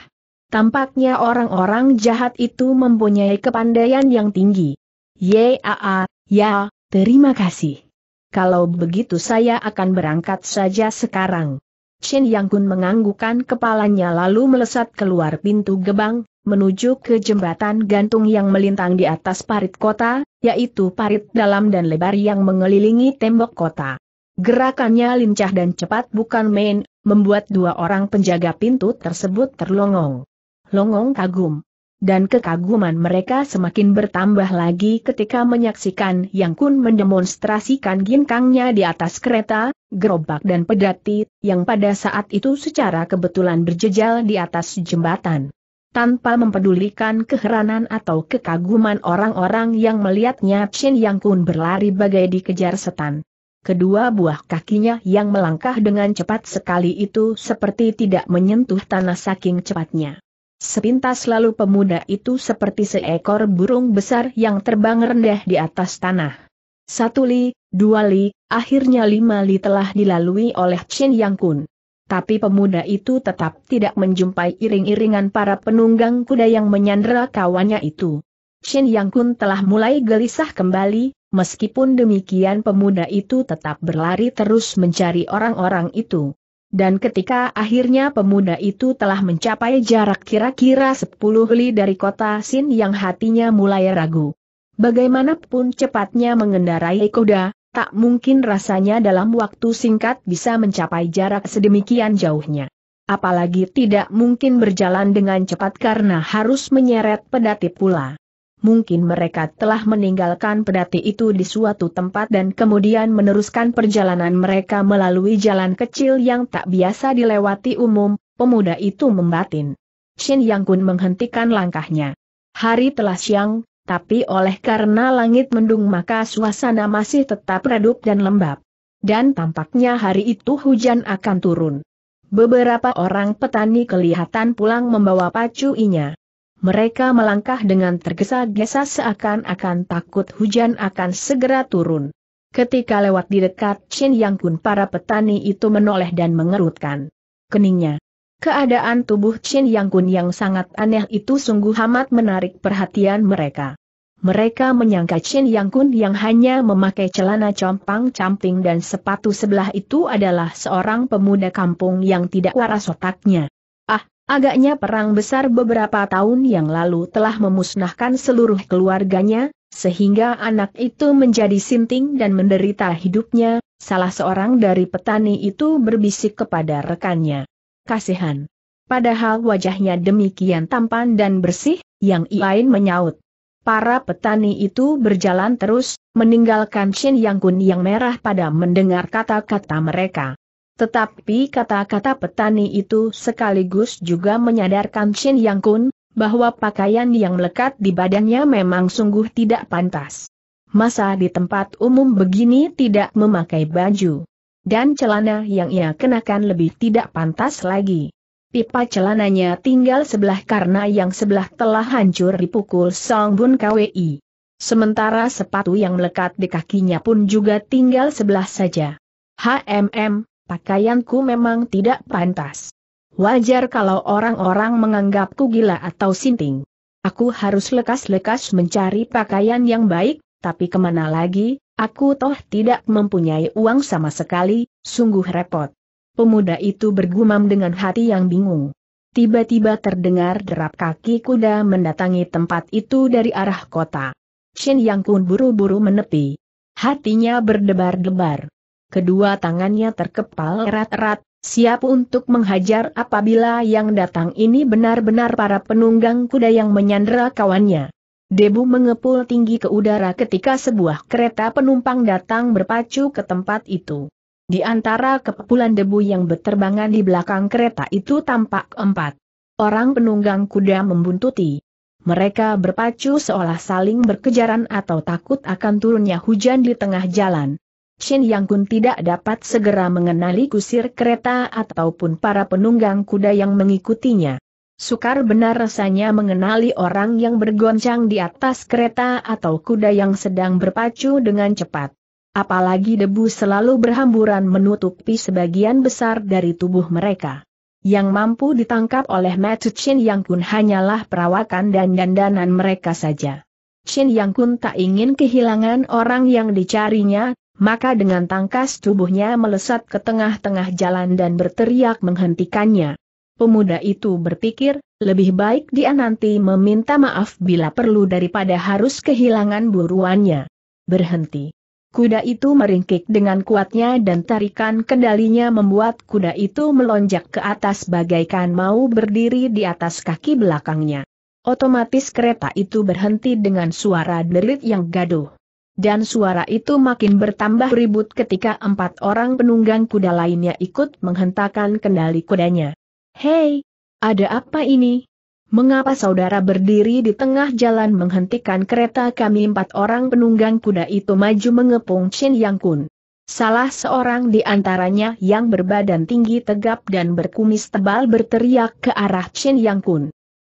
Tampaknya orang-orang jahat itu mempunyai kepandaian yang tinggi. Yaa, ya, terima kasih. Kalau begitu saya akan berangkat saja sekarang. Chen Yang Kun menganggukan kepalanya lalu melesat keluar pintu gebang, menuju ke jembatan gantung yang melintang di atas parit kota, yaitu parit dalam dan lebar yang mengelilingi tembok kota. Gerakannya lincah dan cepat bukan main, membuat dua orang penjaga pintu tersebut terlongong. Longong kagum dan kekaguman mereka semakin bertambah lagi ketika menyaksikan Yang Kun mendemonstrasikan ginkangnya di atas kereta, gerobak dan pedati, yang pada saat itu secara kebetulan berjejal di atas jembatan. Tanpa mempedulikan keheranan atau kekaguman orang-orang yang melihatnya Chin Yang Kun berlari bagai dikejar setan. Kedua buah kakinya yang melangkah dengan cepat sekali itu seperti tidak menyentuh tanah saking cepatnya. Sepintas lalu pemuda itu seperti seekor burung besar yang terbang rendah di atas tanah. Satu li, dua li, akhirnya lima li telah dilalui oleh Chen Yang Kun. Tapi pemuda itu tetap tidak menjumpai iring-iringan para penunggang kuda yang menyandera kawannya itu. Chen Yang Kun telah mulai gelisah kembali, meskipun demikian pemuda itu tetap berlari terus mencari orang-orang itu. Dan ketika akhirnya pemuda itu telah mencapai jarak kira-kira 10 li dari kota Sin yang hatinya mulai ragu. Bagaimanapun cepatnya mengendarai kuda, tak mungkin rasanya dalam waktu singkat bisa mencapai jarak sedemikian jauhnya. Apalagi tidak mungkin berjalan dengan cepat karena harus menyeret pedati pula mungkin mereka telah meninggalkan pedati itu di suatu tempat dan kemudian meneruskan perjalanan mereka melalui jalan kecil yang tak biasa dilewati umum, pemuda itu membatin. Shin Yang Kun menghentikan langkahnya. Hari telah siang, tapi oleh karena langit mendung maka suasana masih tetap redup dan lembab. Dan tampaknya hari itu hujan akan turun. Beberapa orang petani kelihatan pulang membawa pacuinya mereka melangkah dengan tergesa-gesa seakan-akan takut hujan akan segera turun. Ketika lewat di dekat Chin Yang Kun para petani itu menoleh dan mengerutkan keningnya. Keadaan tubuh Chin Yang Kun yang sangat aneh itu sungguh amat menarik perhatian mereka. Mereka menyangka Chin Yang Kun yang hanya memakai celana compang-camping dan sepatu sebelah itu adalah seorang pemuda kampung yang tidak waras otaknya. Agaknya perang besar beberapa tahun yang lalu telah memusnahkan seluruh keluarganya, sehingga anak itu menjadi sinting dan menderita hidupnya, salah seorang dari petani itu berbisik kepada rekannya. Kasihan. Padahal wajahnya demikian tampan dan bersih, yang lain menyaut. Para petani itu berjalan terus, meninggalkan Shin Yang Kun yang merah pada mendengar kata-kata mereka. Tetapi kata-kata petani itu sekaligus juga menyadarkan Shin Yang Kun, bahwa pakaian yang melekat di badannya memang sungguh tidak pantas. Masa di tempat umum begini tidak memakai baju. Dan celana yang ia kenakan lebih tidak pantas lagi. Pipa celananya tinggal sebelah karena yang sebelah telah hancur dipukul Song Bun KWI. Sementara sepatu yang melekat di kakinya pun juga tinggal sebelah saja. HMM, pakaianku memang tidak pantas. Wajar kalau orang-orang menganggapku gila atau sinting. Aku harus lekas-lekas mencari pakaian yang baik, tapi kemana lagi, aku toh tidak mempunyai uang sama sekali, sungguh repot. Pemuda itu bergumam dengan hati yang bingung. Tiba-tiba terdengar derap kaki kuda mendatangi tempat itu dari arah kota. Shin Yang Kun buru-buru menepi. Hatinya berdebar-debar kedua tangannya terkepal erat-erat, siap untuk menghajar apabila yang datang ini benar-benar para penunggang kuda yang menyandera kawannya. Debu mengepul tinggi ke udara ketika sebuah kereta penumpang datang berpacu ke tempat itu. Di antara kepulan debu yang berterbangan di belakang kereta itu tampak empat orang penunggang kuda membuntuti. Mereka berpacu seolah saling berkejaran atau takut akan turunnya hujan di tengah jalan. Shin Yang Kun tidak dapat segera mengenali kusir kereta ataupun para penunggang kuda yang mengikutinya. Sukar benar rasanya mengenali orang yang bergoncang di atas kereta atau kuda yang sedang berpacu dengan cepat. Apalagi debu selalu berhamburan menutupi sebagian besar dari tubuh mereka. Yang mampu ditangkap oleh Matthew Chin Yang Kun hanyalah perawakan dan dandanan mereka saja. Chin Yang Kun tak ingin kehilangan orang yang dicarinya, maka dengan tangkas tubuhnya melesat ke tengah-tengah jalan dan berteriak menghentikannya. Pemuda itu berpikir, lebih baik dia nanti meminta maaf bila perlu daripada harus kehilangan buruannya. Berhenti. Kuda itu meringkik dengan kuatnya dan tarikan kendalinya membuat kuda itu melonjak ke atas bagaikan mau berdiri di atas kaki belakangnya. Otomatis kereta itu berhenti dengan suara derit yang gaduh dan suara itu makin bertambah ribut ketika empat orang penunggang kuda lainnya ikut menghentakkan kendali kudanya. Hei, ada apa ini? Mengapa saudara berdiri di tengah jalan menghentikan kereta kami empat orang penunggang kuda itu maju mengepung Chin Yang Kun. Salah seorang di antaranya yang berbadan tinggi tegap dan berkumis tebal berteriak ke arah Chin Yang Kun.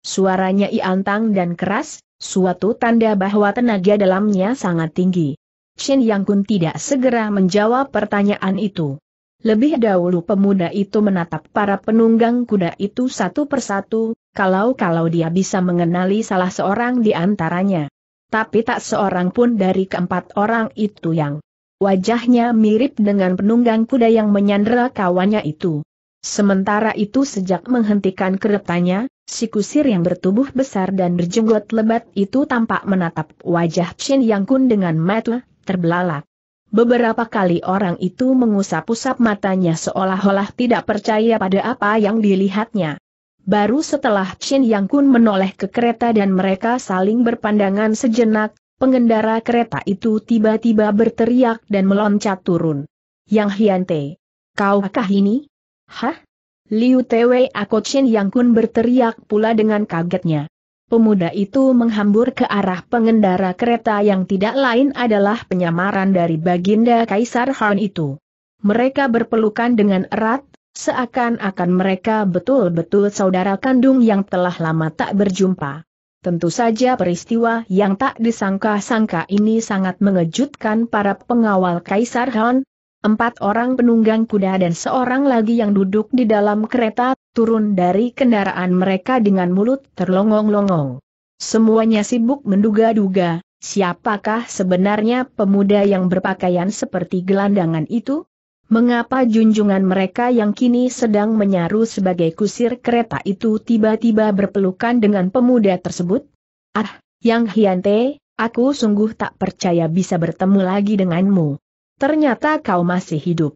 Suaranya iantang dan keras, suatu tanda bahwa tenaga dalamnya sangat tinggi. Shin Yang Kun tidak segera menjawab pertanyaan itu. Lebih dahulu pemuda itu menatap para penunggang kuda itu satu persatu, kalau-kalau dia bisa mengenali salah seorang di antaranya. Tapi tak seorang pun dari keempat orang itu yang wajahnya mirip dengan penunggang kuda yang menyandera kawannya itu. Sementara itu sejak menghentikan keretanya, si kusir yang bertubuh besar dan berjenggot lebat itu tampak menatap wajah Chin Yang Kun dengan mata terbelalak. Beberapa kali orang itu mengusap-usap matanya seolah-olah tidak percaya pada apa yang dilihatnya. Baru setelah Chin Yang Kun menoleh ke kereta dan mereka saling berpandangan sejenak, pengendara kereta itu tiba-tiba berteriak dan meloncat turun. Yang Hiante, kaukah ini? Hah? Liu Tewe Chin Yang Kun berteriak pula dengan kagetnya. Pemuda itu menghambur ke arah pengendara kereta yang tidak lain adalah penyamaran dari Baginda Kaisar Han itu. Mereka berpelukan dengan erat, seakan-akan mereka betul-betul saudara kandung yang telah lama tak berjumpa. Tentu saja peristiwa yang tak disangka-sangka ini sangat mengejutkan para pengawal Kaisar Han, Empat orang penunggang kuda dan seorang lagi yang duduk di dalam kereta, turun dari kendaraan mereka dengan mulut terlongong-longong. Semuanya sibuk menduga-duga, siapakah sebenarnya pemuda yang berpakaian seperti gelandangan itu? Mengapa junjungan mereka yang kini sedang menyaru sebagai kusir kereta itu tiba-tiba berpelukan dengan pemuda tersebut? Ah, Yang Hyante, aku sungguh tak percaya bisa bertemu lagi denganmu. Ternyata kau masih hidup.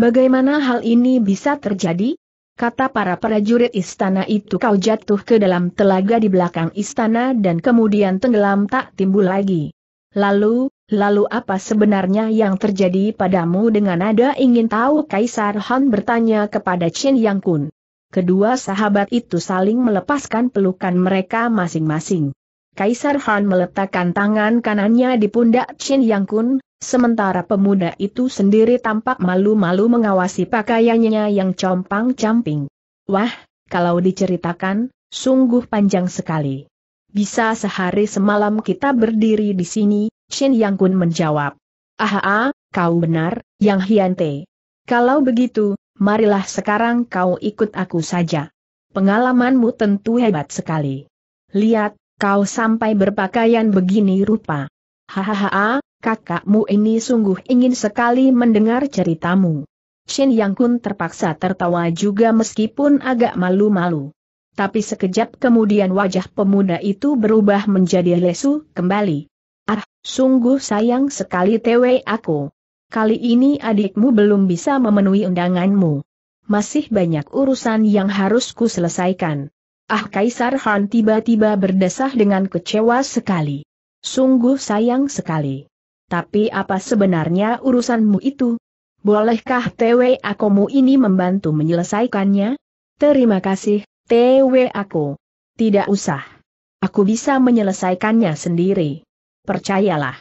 Bagaimana hal ini bisa terjadi? Kata para prajurit istana itu kau jatuh ke dalam telaga di belakang istana dan kemudian tenggelam tak timbul lagi. Lalu, lalu apa sebenarnya yang terjadi padamu dengan nada ingin tahu Kaisar Han bertanya kepada Chen Yang Kun. Kedua sahabat itu saling melepaskan pelukan mereka masing-masing. Kaisar Han meletakkan tangan kanannya di pundak Chin Yang Kun, sementara pemuda itu sendiri tampak malu-malu mengawasi pakaiannya yang compang-camping. Wah, kalau diceritakan, sungguh panjang sekali. Bisa sehari semalam kita berdiri di sini, Chin Yang Kun menjawab. Aha, ah, kau benar, Yang Hian Kalau begitu, marilah sekarang kau ikut aku saja. Pengalamanmu tentu hebat sekali. Lihat, kau sampai berpakaian begini rupa. Hahaha, kakakmu ini sungguh ingin sekali mendengar ceritamu. Shin Yang Kun terpaksa tertawa juga meskipun agak malu-malu. Tapi sekejap kemudian wajah pemuda itu berubah menjadi lesu kembali. Ah, sungguh sayang sekali tewe aku. Kali ini adikmu belum bisa memenuhi undanganmu. Masih banyak urusan yang harus ku selesaikan. Ah Kaisar Han tiba-tiba berdesah dengan kecewa sekali. Sungguh sayang sekali. Tapi apa sebenarnya urusanmu itu? Bolehkah TW Akomu ini membantu menyelesaikannya? Terima kasih, TW Aku. Tidak usah. Aku bisa menyelesaikannya sendiri. Percayalah.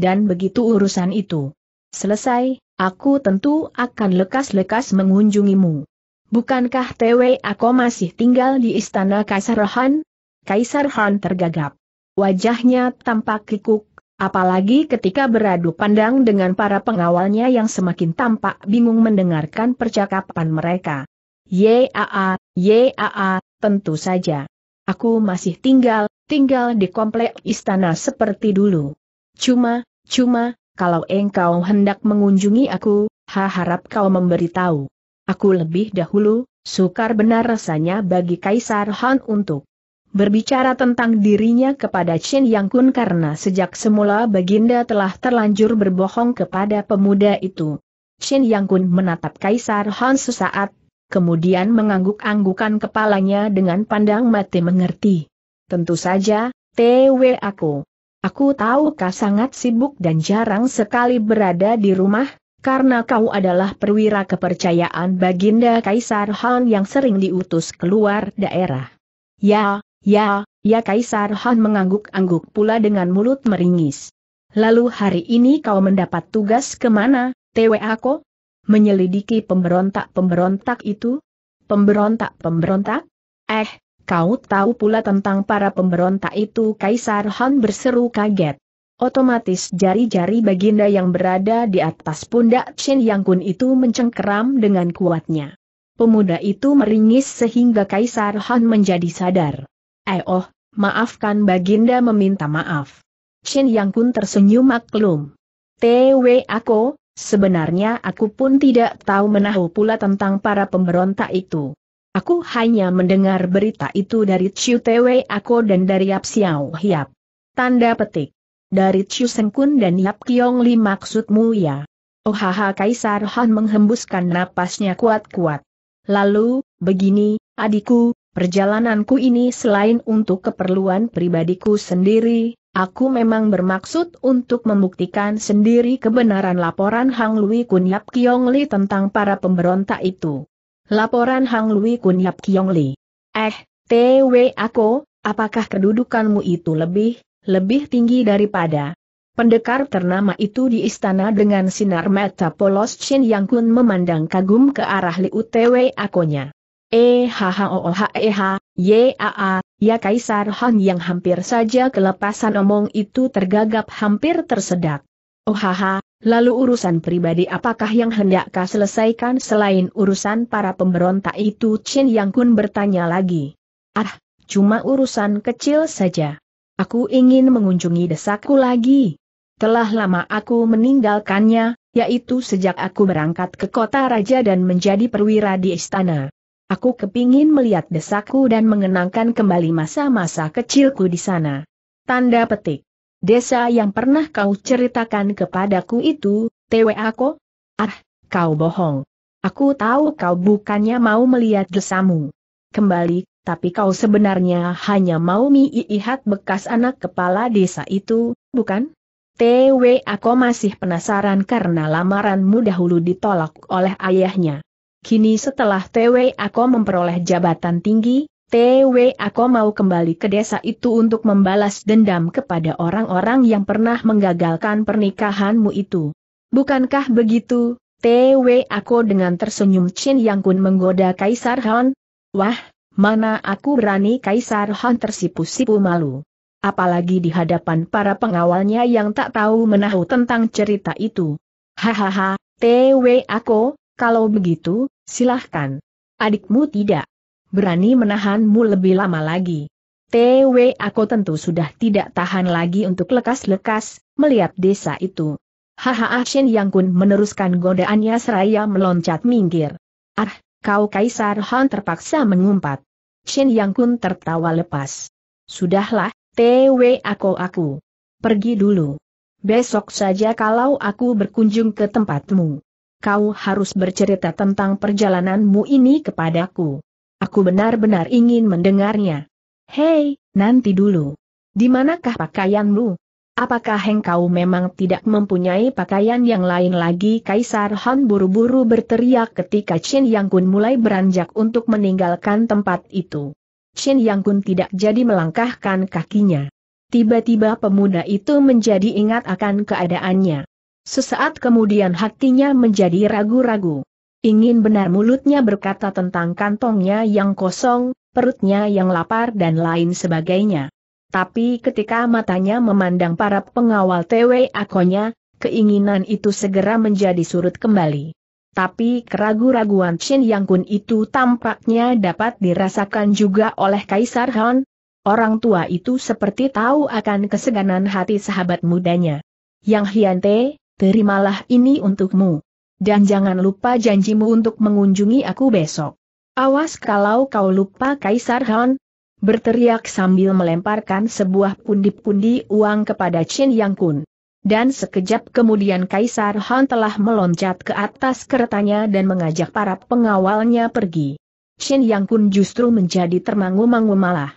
Dan begitu urusan itu. Selesai, aku tentu akan lekas-lekas mengunjungimu. Bukankah TW aku masih tinggal di istana Kaisar Han? Kaisar Han tergagap. Wajahnya tampak kikuk, apalagi ketika beradu pandang dengan para pengawalnya yang semakin tampak bingung mendengarkan percakapan mereka. Yaa, yaa, tentu saja. Aku masih tinggal, tinggal di komplek istana seperti dulu. Cuma, cuma, kalau engkau hendak mengunjungi aku, ha harap kau memberitahu. Aku lebih dahulu, sukar benar rasanya bagi Kaisar Han untuk berbicara tentang dirinya kepada Chen Yang Kun karena sejak semula Baginda telah terlanjur berbohong kepada pemuda itu. Chen Yang Kun menatap Kaisar Han sesaat, kemudian mengangguk-anggukan kepalanya dengan pandang mati mengerti. Tentu saja, TW aku. Aku tahu kau sangat sibuk dan jarang sekali berada di rumah, karena kau adalah perwira kepercayaan Baginda Kaisar Han yang sering diutus keluar daerah. Ya, ya, ya Kaisar Han mengangguk-angguk pula dengan mulut meringis. Lalu hari ini kau mendapat tugas kemana, TWA ko? Menyelidiki pemberontak-pemberontak itu? Pemberontak-pemberontak? Eh, kau tahu pula tentang para pemberontak itu Kaisar Han berseru kaget. Otomatis jari-jari baginda yang berada di atas pundak Chen Yang Kun itu mencengkeram dengan kuatnya. Pemuda itu meringis sehingga Kaisar Han menjadi sadar. Eh oh, maafkan baginda meminta maaf. Chen Yang Kun tersenyum maklum. TW aku, sebenarnya aku pun tidak tahu menahu pula tentang para pemberontak itu. Aku hanya mendengar berita itu dari Chiu TW aku dan dari Yap Xiao Hiap. Tanda petik. Dari Kun dan Yap Kiong Li maksudmu ya? Oh haha Kaisar Han menghembuskan napasnya kuat-kuat. Lalu, begini, adikku, perjalananku ini selain untuk keperluan pribadiku sendiri, Aku memang bermaksud untuk membuktikan sendiri kebenaran laporan Hang Lui Kun Yap Kiong Li tentang para pemberontak itu. Laporan Hang Lui Kun Yap Kiong Li. Eh, TW aku, apakah kedudukanmu itu lebih lebih tinggi daripada pendekar ternama itu di istana dengan sinar mata polos Chin Yang Kun memandang kagum ke arah Liu Twe Akonya. Eh e, ha ye a a, ya Kaisar Han yang hampir saja kelepasan omong itu tergagap hampir tersedak. Oh lalu urusan pribadi apakah yang hendak kau selesaikan selain urusan para pemberontak itu Chin Yang Kun bertanya lagi. Ah, cuma urusan kecil saja. Aku ingin mengunjungi desaku lagi. Telah lama aku meninggalkannya, yaitu sejak aku berangkat ke kota raja dan menjadi perwira di istana. Aku kepingin melihat desaku dan mengenangkan kembali masa-masa kecilku di sana. Tanda petik. Desa yang pernah kau ceritakan kepadaku itu, TWA aku? Ah, kau bohong. Aku tahu kau bukannya mau melihat desamu. Kembali tapi kau sebenarnya hanya mau miihat bekas anak kepala desa itu, bukan? TW aku masih penasaran karena lamaranmu dahulu ditolak oleh ayahnya. Kini setelah TW aku memperoleh jabatan tinggi, TW aku mau kembali ke desa itu untuk membalas dendam kepada orang-orang yang pernah menggagalkan pernikahanmu itu. Bukankah begitu, TW aku dengan tersenyum Chin Yang Kun menggoda Kaisar Han? Wah, Mana aku berani Kaisar Han tersipu-sipu malu. Apalagi di hadapan para pengawalnya yang tak tahu menahu tentang cerita itu. Hahaha, TW aku, kalau begitu, silahkan. Adikmu tidak berani menahanmu lebih lama lagi. TW aku tentu sudah tidak tahan lagi untuk lekas-lekas, melihat desa itu. Hahaha, Shen Yang Kun meneruskan godaannya seraya meloncat minggir. Ah, Kau Kaisar Han terpaksa mengumpat. Shen Yang Kun tertawa lepas. Sudahlah, TW aku aku. Pergi dulu. Besok saja kalau aku berkunjung ke tempatmu. Kau harus bercerita tentang perjalananmu ini kepadaku. Aku benar-benar ingin mendengarnya. Hei, nanti dulu. Di manakah pakaianmu? Apakah engkau memang tidak mempunyai pakaian yang lain lagi? Kaisar Han buru-buru berteriak ketika Chen Yang Kun mulai beranjak untuk meninggalkan tempat itu. Chen Yang Kun tidak jadi melangkahkan kakinya. Tiba-tiba pemuda itu menjadi ingat akan keadaannya. Sesaat kemudian hatinya menjadi ragu-ragu. Ingin benar mulutnya berkata tentang kantongnya yang kosong, perutnya yang lapar dan lain sebagainya. Tapi ketika matanya memandang para pengawal TW akonya, keinginan itu segera menjadi surut kembali. Tapi keragu-raguan Chin Yang Kun itu tampaknya dapat dirasakan juga oleh Kaisar Han. Orang tua itu seperti tahu akan keseganan hati sahabat mudanya. Yang Hyante, terimalah ini untukmu. Dan jangan lupa janjimu untuk mengunjungi aku besok. Awas kalau kau lupa Kaisar Han, berteriak sambil melemparkan sebuah pundi-pundi uang kepada Chin Yang Kun. Dan sekejap kemudian Kaisar Han telah meloncat ke atas keretanya dan mengajak para pengawalnya pergi. Chin Yang Kun justru menjadi termangu-mangu malah.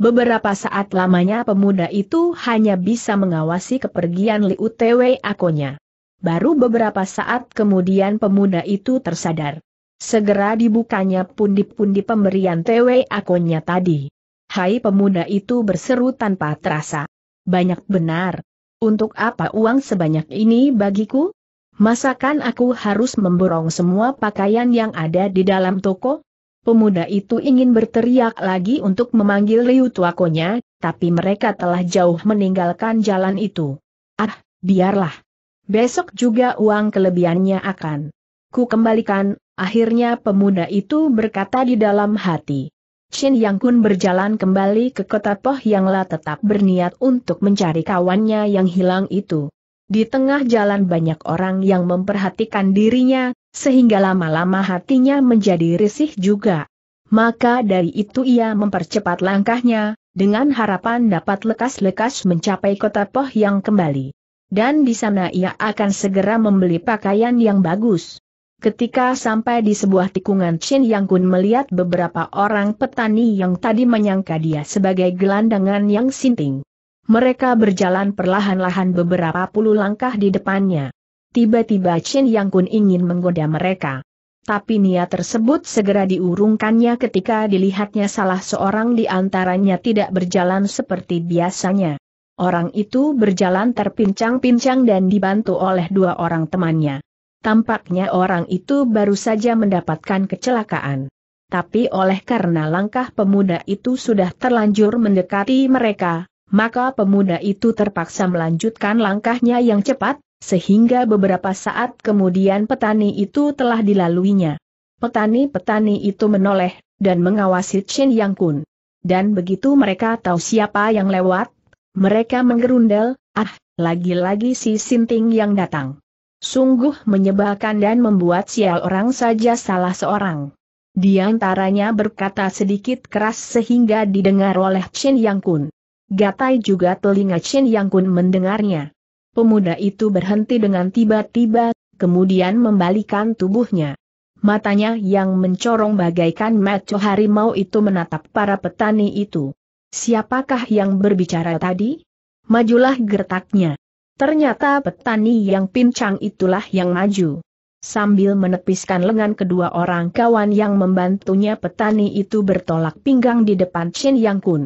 Beberapa saat lamanya pemuda itu hanya bisa mengawasi kepergian Liu Twe Akonya. Baru beberapa saat kemudian pemuda itu tersadar. Segera dibukanya pundi-pundi pemberian Twe Akonya tadi. Hai pemuda itu berseru tanpa terasa. Banyak benar. Untuk apa uang sebanyak ini bagiku? Masakan aku harus memborong semua pakaian yang ada di dalam toko? Pemuda itu ingin berteriak lagi untuk memanggil Liu Tuakonya, tapi mereka telah jauh meninggalkan jalan itu. Ah, biarlah. Besok juga uang kelebihannya akan ku kembalikan, akhirnya pemuda itu berkata di dalam hati. Chin Yang Kun berjalan kembali ke kota Poh Yang La tetap berniat untuk mencari kawannya yang hilang itu. Di tengah jalan banyak orang yang memperhatikan dirinya, sehingga lama-lama hatinya menjadi risih juga. Maka dari itu ia mempercepat langkahnya, dengan harapan dapat lekas-lekas mencapai kota Poh yang kembali. Dan di sana ia akan segera membeli pakaian yang bagus. Ketika sampai di sebuah tikungan Chin Yang Kun melihat beberapa orang petani yang tadi menyangka dia sebagai gelandangan yang sinting. Mereka berjalan perlahan-lahan beberapa puluh langkah di depannya. Tiba-tiba Chin Yang Kun ingin menggoda mereka. Tapi niat tersebut segera diurungkannya ketika dilihatnya salah seorang di antaranya tidak berjalan seperti biasanya. Orang itu berjalan terpincang-pincang dan dibantu oleh dua orang temannya. Tampaknya orang itu baru saja mendapatkan kecelakaan. Tapi oleh karena langkah pemuda itu sudah terlanjur mendekati mereka, maka pemuda itu terpaksa melanjutkan langkahnya yang cepat, sehingga beberapa saat kemudian petani itu telah dilaluinya. Petani-petani itu menoleh, dan mengawasi Chen Yang Kun. Dan begitu mereka tahu siapa yang lewat, mereka menggerundel, ah, lagi-lagi si Sinting yang datang. Sungguh menyebalkan dan membuat sial orang saja salah seorang. Di antaranya berkata sedikit keras sehingga didengar oleh Chen Yang Kun. Gatai juga telinga Chen Yang Kun mendengarnya. Pemuda itu berhenti dengan tiba-tiba, kemudian membalikan tubuhnya. Matanya yang mencorong bagaikan mata harimau itu menatap para petani itu. Siapakah yang berbicara tadi? Majulah gertaknya. Ternyata petani yang pincang itulah yang maju. Sambil menepiskan lengan kedua orang kawan yang membantunya petani itu bertolak pinggang di depan Chin Yang Kun.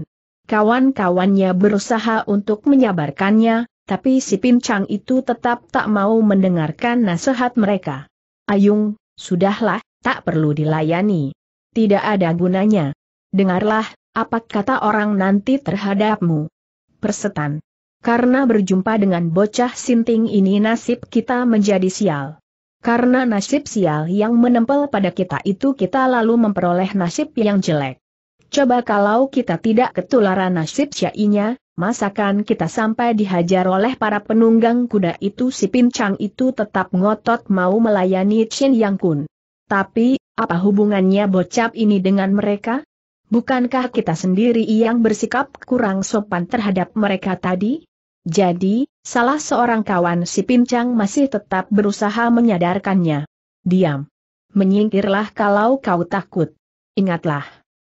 Kawan-kawannya berusaha untuk menyabarkannya, tapi si pincang itu tetap tak mau mendengarkan nasihat mereka. Ayung, sudahlah, tak perlu dilayani. Tidak ada gunanya. Dengarlah, apa kata orang nanti terhadapmu. Persetan. Karena berjumpa dengan bocah sinting ini nasib kita menjadi sial. Karena nasib sial yang menempel pada kita itu kita lalu memperoleh nasib yang jelek. Coba kalau kita tidak ketularan nasib syainya, masakan kita sampai dihajar oleh para penunggang kuda itu si pincang itu tetap ngotot mau melayani Chin Yang Kun. Tapi, apa hubungannya bocap ini dengan mereka? Bukankah kita sendiri yang bersikap kurang sopan terhadap mereka tadi? Jadi, salah seorang kawan si pincang masih tetap berusaha menyadarkannya. Diam. Menyingkirlah kalau kau takut. Ingatlah.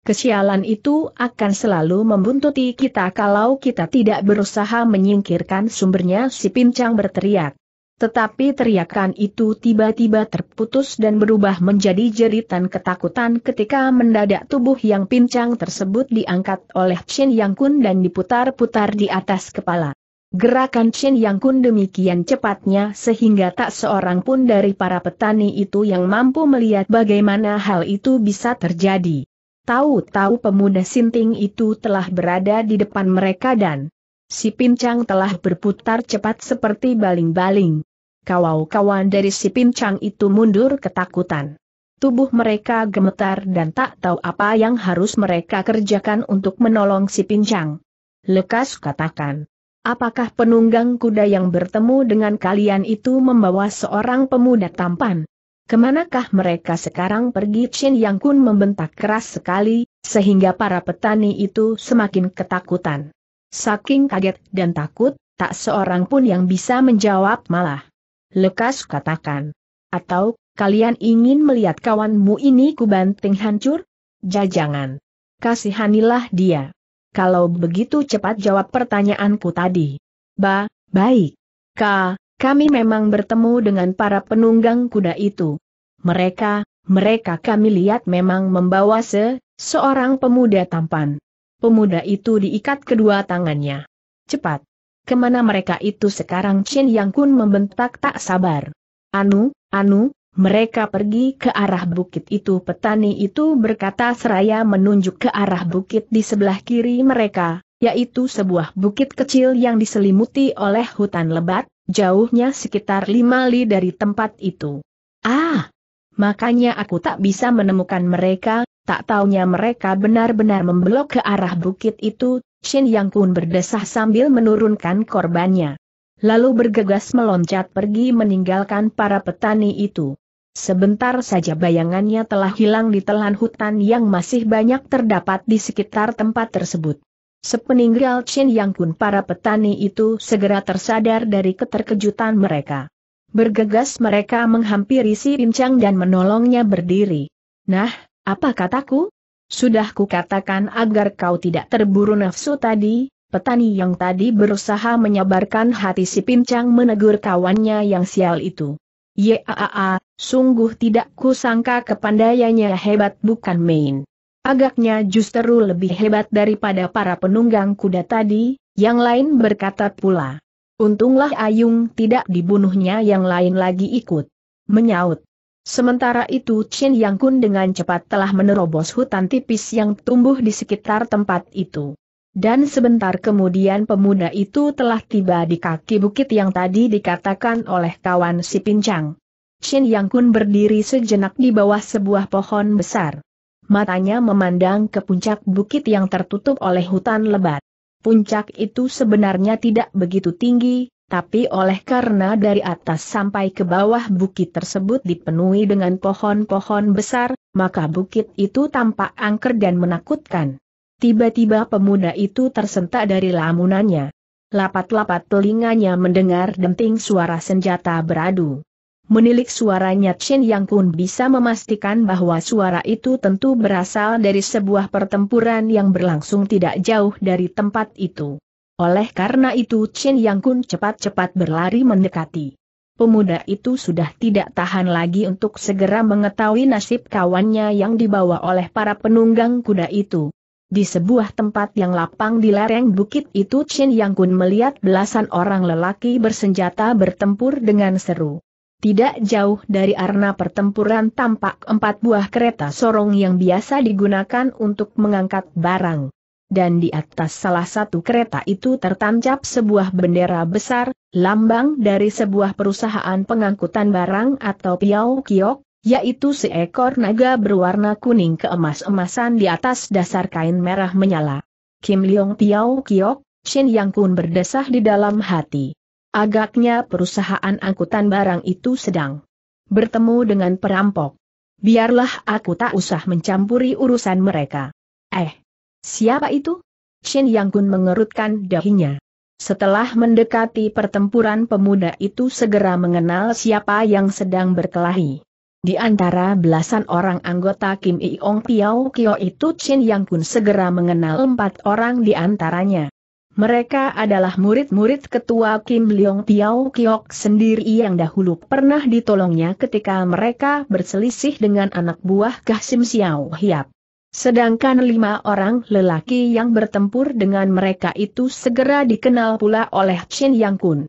Kesialan itu akan selalu membuntuti kita kalau kita tidak berusaha menyingkirkan sumbernya si pincang berteriak. Tetapi teriakan itu tiba-tiba terputus dan berubah menjadi jeritan ketakutan ketika mendadak tubuh yang pincang tersebut diangkat oleh Chin Yang Kun dan diputar-putar di atas kepala. Gerakan Chen Yang Kun demikian cepatnya sehingga tak seorang pun dari para petani itu yang mampu melihat bagaimana hal itu bisa terjadi. Tahu-tahu pemuda Sinting itu telah berada di depan mereka dan si pincang telah berputar cepat seperti baling-baling. Kawau-kawan dari si pincang itu mundur ketakutan. Tubuh mereka gemetar dan tak tahu apa yang harus mereka kerjakan untuk menolong si pincang. Lekas katakan. Apakah penunggang kuda yang bertemu dengan kalian itu membawa seorang pemuda tampan? Kemanakah mereka sekarang pergi? Chen Yang Kun membentak keras sekali, sehingga para petani itu semakin ketakutan. Saking kaget dan takut, tak seorang pun yang bisa menjawab malah. Lekas katakan. Atau, kalian ingin melihat kawanmu ini kubanting hancur? Jajangan. Kasihanilah dia kalau begitu cepat jawab pertanyaanku tadi. Ba, baik. Ka, kami memang bertemu dengan para penunggang kuda itu. Mereka, mereka kami lihat memang membawa se, seorang pemuda tampan. Pemuda itu diikat kedua tangannya. Cepat. Kemana mereka itu sekarang Chin Yang Kun membentak tak sabar. Anu, Anu, mereka pergi ke arah bukit itu petani itu berkata seraya menunjuk ke arah bukit di sebelah kiri mereka, yaitu sebuah bukit kecil yang diselimuti oleh hutan lebat, jauhnya sekitar lima li dari tempat itu. Ah! Makanya aku tak bisa menemukan mereka, tak taunya mereka benar-benar membelok ke arah bukit itu, Shin Yang Kun berdesah sambil menurunkan korbannya. Lalu bergegas meloncat pergi meninggalkan para petani itu. Sebentar saja bayangannya telah hilang di telan hutan yang masih banyak terdapat di sekitar tempat tersebut. Sepeninggal Chen Yang Kun para petani itu segera tersadar dari keterkejutan mereka. Bergegas mereka menghampiri si Rincang dan menolongnya berdiri. Nah, apa kataku? Sudah kukatakan agar kau tidak terburu nafsu tadi, petani yang tadi berusaha menyabarkan hati si Pincang menegur kawannya yang sial itu. Yaa, Sungguh tidak kusangka kepandaiannya hebat bukan main. Agaknya justru lebih hebat daripada para penunggang kuda tadi, yang lain berkata pula. Untunglah Ayung tidak dibunuhnya yang lain lagi ikut. Menyaut. Sementara itu Chen Yang Kun dengan cepat telah menerobos hutan tipis yang tumbuh di sekitar tempat itu. Dan sebentar kemudian pemuda itu telah tiba di kaki bukit yang tadi dikatakan oleh kawan si pincang. Chin Yang Kun berdiri sejenak di bawah sebuah pohon besar. Matanya memandang ke puncak bukit yang tertutup oleh hutan lebat. Puncak itu sebenarnya tidak begitu tinggi, tapi oleh karena dari atas sampai ke bawah bukit tersebut dipenuhi dengan pohon-pohon besar, maka bukit itu tampak angker dan menakutkan. Tiba-tiba pemuda itu tersentak dari lamunannya. Lapat-lapat telinganya mendengar denting suara senjata beradu. Menilik suaranya Chen Yang Kun bisa memastikan bahwa suara itu tentu berasal dari sebuah pertempuran yang berlangsung tidak jauh dari tempat itu. Oleh karena itu Chen Yang Kun cepat-cepat berlari mendekati. Pemuda itu sudah tidak tahan lagi untuk segera mengetahui nasib kawannya yang dibawa oleh para penunggang kuda itu. Di sebuah tempat yang lapang di lereng bukit itu Chen Yang Kun melihat belasan orang lelaki bersenjata bertempur dengan seru. Tidak jauh dari arena pertempuran tampak empat buah kereta sorong yang biasa digunakan untuk mengangkat barang. Dan di atas salah satu kereta itu tertancap sebuah bendera besar, lambang dari sebuah perusahaan pengangkutan barang atau piau kiok, yaitu seekor naga berwarna kuning keemas-emasan di atas dasar kain merah menyala. Kim Leong Piau Kiok, Shin Yang Kun berdesah di dalam hati. Agaknya perusahaan angkutan barang itu sedang bertemu dengan perampok. Biarlah aku tak usah mencampuri urusan mereka. Eh, siapa itu? Shin Yang Gun mengerutkan dahinya. Setelah mendekati pertempuran pemuda itu segera mengenal siapa yang sedang berkelahi. Di antara belasan orang anggota Kim Iong Piao Kyo itu Chen Yang Gun segera mengenal empat orang di antaranya. Mereka adalah murid-murid ketua Kim Leong Tiao Kiok sendiri yang dahulu pernah ditolongnya ketika mereka berselisih dengan anak buah Kahsim Xiao Hiap. Sedangkan lima orang lelaki yang bertempur dengan mereka itu segera dikenal pula oleh Chen Yang Kun.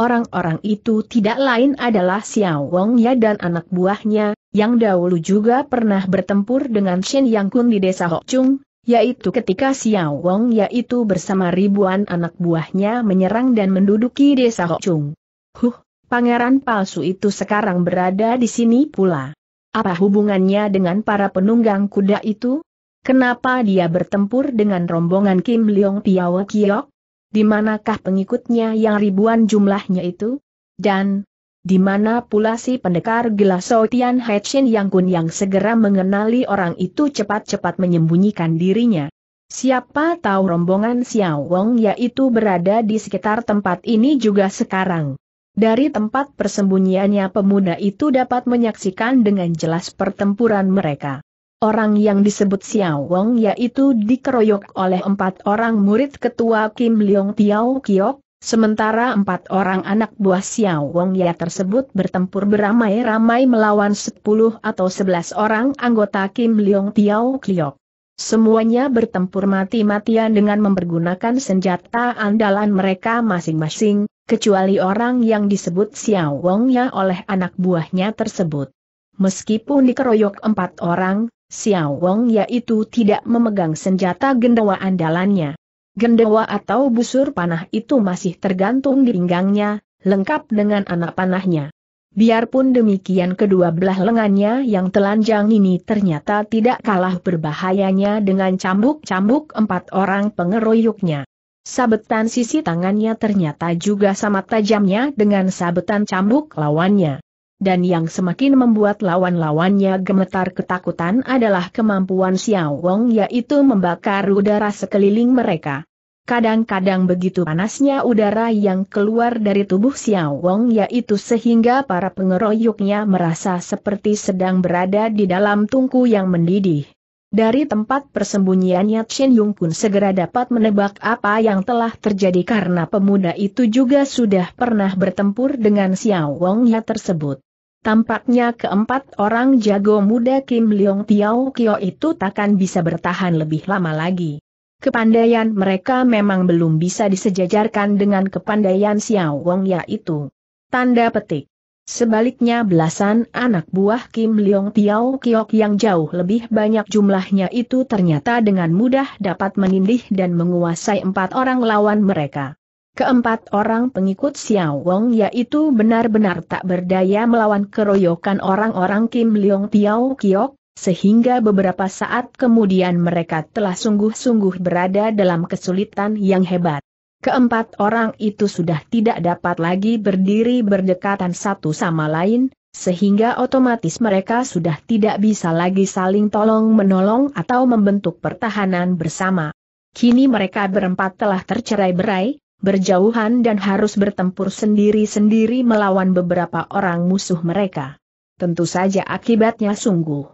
Orang-orang itu tidak lain adalah Xiao Wong Ya dan anak buahnya, yang dahulu juga pernah bertempur dengan Chen Yang Kun di desa Hok Chung, yaitu ketika Xiao Wong yaitu bersama ribuan anak buahnya menyerang dan menduduki desa Chung. Huh, pangeran palsu itu sekarang berada di sini pula. Apa hubungannya dengan para penunggang kuda itu? Kenapa dia bertempur dengan rombongan Kim Leong Piawa Kiok? Di manakah pengikutnya yang ribuan jumlahnya itu? Dan, di mana pula si pendekar gila Sautian Tian Yang Kun yang segera mengenali orang itu cepat-cepat menyembunyikan dirinya. Siapa tahu rombongan Xiao Wong yaitu berada di sekitar tempat ini juga sekarang. Dari tempat persembunyiannya pemuda itu dapat menyaksikan dengan jelas pertempuran mereka. Orang yang disebut Xiao Wong yaitu dikeroyok oleh empat orang murid ketua Kim Leong Tiao Kiok, Sementara empat orang anak buah Xiao Wong Ya tersebut bertempur beramai-ramai melawan sepuluh atau sebelas orang anggota Kim Leong Tiao Kliok. Semuanya bertempur mati-matian dengan mempergunakan senjata andalan mereka masing-masing, kecuali orang yang disebut Xiao Ya oleh anak buahnya tersebut. Meskipun dikeroyok empat orang, Xiao Wong itu tidak memegang senjata gendawa andalannya. Gendewa atau busur panah itu masih tergantung di pinggangnya, lengkap dengan anak panahnya. Biarpun demikian kedua belah lengannya yang telanjang ini ternyata tidak kalah berbahayanya dengan cambuk-cambuk empat orang pengeroyoknya. Sabetan sisi tangannya ternyata juga sama tajamnya dengan sabetan cambuk lawannya dan yang semakin membuat lawan-lawannya gemetar ketakutan adalah kemampuan Xiao Wong yaitu membakar udara sekeliling mereka. Kadang-kadang begitu panasnya udara yang keluar dari tubuh Xiao Wong yaitu sehingga para pengeroyoknya merasa seperti sedang berada di dalam tungku yang mendidih. Dari tempat persembunyiannya Chen Yung pun segera dapat menebak apa yang telah terjadi karena pemuda itu juga sudah pernah bertempur dengan Xiao Wong Ya tersebut. Tampaknya keempat orang jago muda Kim Leong Tiao Kio itu takkan bisa bertahan lebih lama lagi. Kepandaian mereka memang belum bisa disejajarkan dengan kepandaian Xiao Wong yaitu. Tanda petik. Sebaliknya belasan anak buah Kim Leong Tiao Kiok yang jauh lebih banyak jumlahnya itu ternyata dengan mudah dapat menindih dan menguasai empat orang lawan mereka. Keempat orang pengikut Xiao Wong yaitu benar-benar tak berdaya melawan keroyokan orang-orang Kim Leong Tiao Kiok, sehingga beberapa saat kemudian mereka telah sungguh-sungguh berada dalam kesulitan yang hebat. Keempat orang itu sudah tidak dapat lagi berdiri berdekatan satu sama lain, sehingga otomatis mereka sudah tidak bisa lagi saling tolong-menolong atau membentuk pertahanan bersama. Kini mereka berempat telah tercerai-berai, berjauhan dan harus bertempur sendiri-sendiri melawan beberapa orang musuh mereka. Tentu saja akibatnya sungguh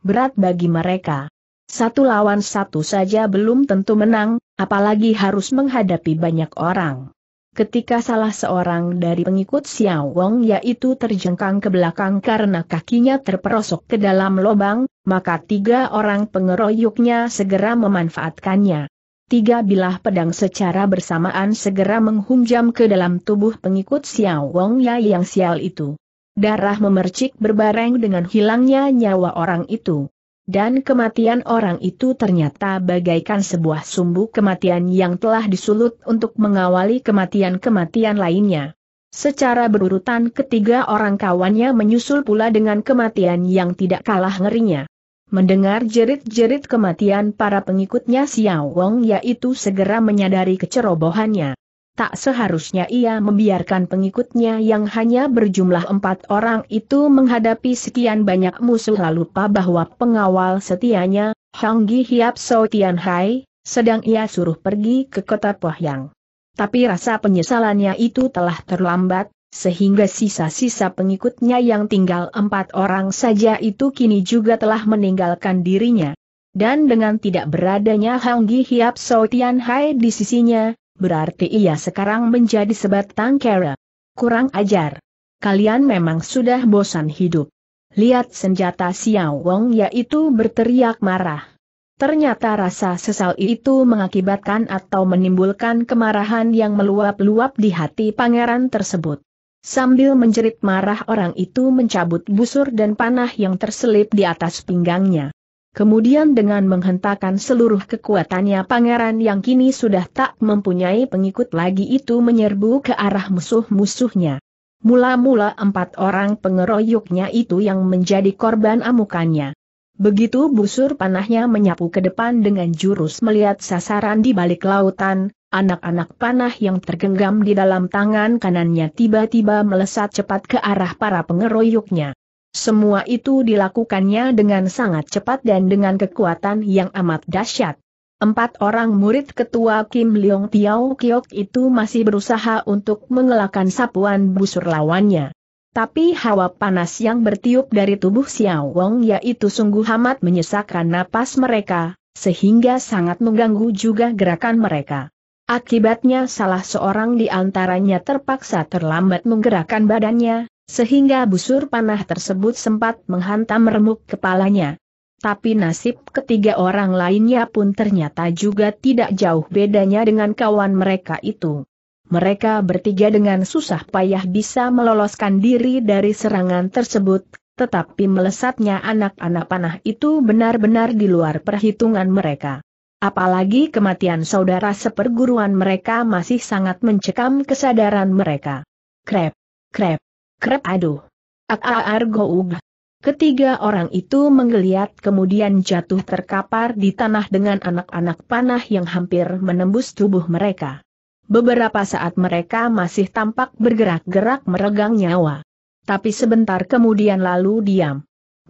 berat bagi mereka. Satu lawan satu saja belum tentu menang, apalagi harus menghadapi banyak orang. Ketika salah seorang dari pengikut Xiao Wong yaitu terjengkang ke belakang karena kakinya terperosok ke dalam lubang, maka tiga orang pengeroyoknya segera memanfaatkannya. Tiga bilah pedang secara bersamaan segera menghunjam ke dalam tubuh pengikut Xiao Wong Ya yang sial itu. Darah memercik berbareng dengan hilangnya nyawa orang itu. Dan kematian orang itu ternyata bagaikan sebuah sumbu kematian yang telah disulut untuk mengawali kematian-kematian lainnya. Secara berurutan ketiga orang kawannya menyusul pula dengan kematian yang tidak kalah ngerinya. Mendengar jerit-jerit kematian para pengikutnya Xiao Wong yaitu segera menyadari kecerobohannya. Tak seharusnya ia membiarkan pengikutnya yang hanya berjumlah empat orang itu menghadapi sekian banyak musuh lalu lupa bahwa pengawal setianya, Hanggi Hiap So Hai, sedang ia suruh pergi ke kota Pohyang. Tapi rasa penyesalannya itu telah terlambat, sehingga sisa-sisa pengikutnya yang tinggal empat orang saja itu kini juga telah meninggalkan dirinya. Dan dengan tidak beradanya Gi Hiap So Tian Hai di sisinya, berarti ia sekarang menjadi sebatang kera. Kurang ajar. Kalian memang sudah bosan hidup. Lihat senjata Xiao Wong yaitu berteriak marah. Ternyata rasa sesal itu mengakibatkan atau menimbulkan kemarahan yang meluap-luap di hati pangeran tersebut. Sambil menjerit marah orang itu mencabut busur dan panah yang terselip di atas pinggangnya. Kemudian dengan menghentakkan seluruh kekuatannya pangeran yang kini sudah tak mempunyai pengikut lagi itu menyerbu ke arah musuh-musuhnya. Mula-mula empat orang pengeroyoknya itu yang menjadi korban amukannya. Begitu busur panahnya menyapu ke depan dengan jurus melihat sasaran di balik lautan, anak-anak panah yang tergenggam di dalam tangan kanannya tiba-tiba melesat cepat ke arah para pengeroyoknya. Semua itu dilakukannya dengan sangat cepat dan dengan kekuatan yang amat dahsyat. Empat orang murid ketua Kim Leong Tiao Kiok itu masih berusaha untuk mengelakkan sapuan busur lawannya. Tapi hawa panas yang bertiup dari tubuh Xiao Wong yaitu sungguh amat menyesakkan napas mereka, sehingga sangat mengganggu juga gerakan mereka. Akibatnya salah seorang di antaranya terpaksa terlambat menggerakkan badannya, sehingga busur panah tersebut sempat menghantam remuk kepalanya. Tapi nasib ketiga orang lainnya pun ternyata juga tidak jauh bedanya dengan kawan mereka itu. Mereka bertiga dengan susah payah bisa meloloskan diri dari serangan tersebut, tetapi melesatnya anak-anak panah itu benar-benar di luar perhitungan mereka. Apalagi kematian saudara seperguruan mereka masih sangat mencekam kesadaran mereka. Krep, krep, krep aduh. Ak-ar-go-ug. Ketiga orang itu menggeliat kemudian jatuh terkapar di tanah dengan anak-anak panah yang hampir menembus tubuh mereka. Beberapa saat mereka masih tampak bergerak-gerak meregang nyawa. Tapi sebentar kemudian lalu diam.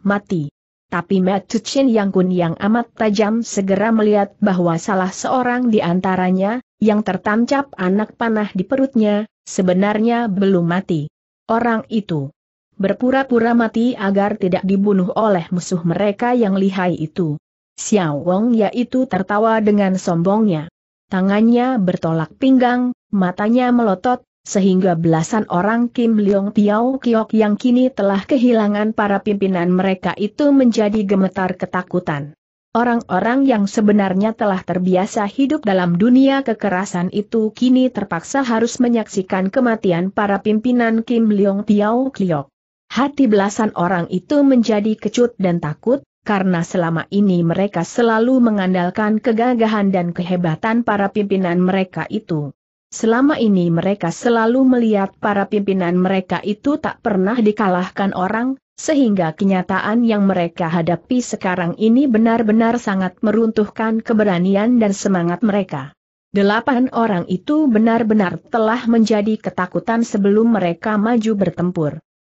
Mati. Tapi Chen Yang Kun yang amat tajam segera melihat bahwa salah seorang di antaranya, yang tertancap anak panah di perutnya, sebenarnya belum mati. Orang itu berpura-pura mati agar tidak dibunuh oleh musuh mereka yang lihai itu. Xiao Wong yaitu tertawa dengan sombongnya. Tangannya bertolak pinggang, matanya melotot, sehingga belasan orang Kim Leong Piao Kiok yang kini telah kehilangan para pimpinan mereka itu menjadi gemetar ketakutan. Orang-orang yang sebenarnya telah terbiasa hidup dalam dunia kekerasan itu kini terpaksa harus menyaksikan kematian para pimpinan Kim Leong Piao Kiok. Hati belasan orang itu menjadi kecut dan takut, karena selama ini mereka selalu mengandalkan kegagahan dan kehebatan para pimpinan mereka itu. Selama ini mereka selalu melihat para pimpinan mereka itu tak pernah dikalahkan orang, sehingga kenyataan yang mereka hadapi sekarang ini benar-benar sangat meruntuhkan keberanian dan semangat mereka. Delapan orang itu benar-benar telah menjadi ketakutan sebelum mereka maju bertempur.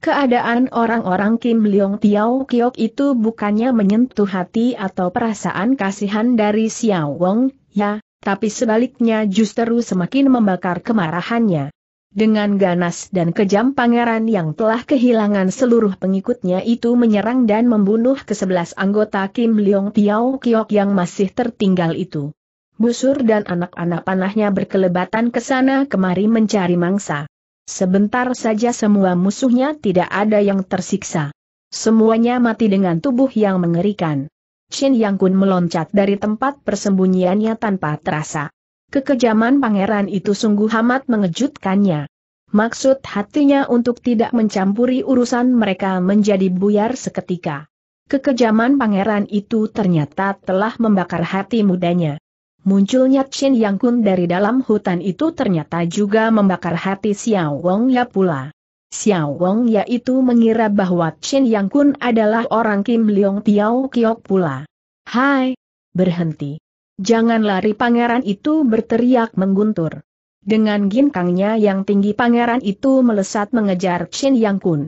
Keadaan orang-orang Kim Leong Tiao Kiok itu bukannya menyentuh hati atau perasaan kasihan dari Xiao Wong, ya, tapi sebaliknya justru semakin membakar kemarahannya. Dengan ganas dan kejam pangeran yang telah kehilangan seluruh pengikutnya itu menyerang dan membunuh ke sebelas anggota Kim Leong Tiao Kiok yang masih tertinggal itu. Busur dan anak-anak panahnya berkelebatan ke sana kemari mencari mangsa. Sebentar saja semua musuhnya tidak ada yang tersiksa. Semuanya mati dengan tubuh yang mengerikan. Chin Yang Kun meloncat dari tempat persembunyiannya tanpa terasa. Kekejaman pangeran itu sungguh amat mengejutkannya. Maksud hatinya untuk tidak mencampuri urusan mereka menjadi buyar seketika. Kekejaman pangeran itu ternyata telah membakar hati mudanya. Munculnya Chin Yang Kun dari dalam hutan itu ternyata juga membakar hati Xiao Wong Ya pula. Xiao Wong yaitu mengira bahwa Chen Yang Kun adalah orang Kim Leong Tiao Kiok pula. Hai! Berhenti! Jangan lari pangeran itu berteriak mengguntur. Dengan ginkangnya yang tinggi pangeran itu melesat mengejar Chen Yang Kun.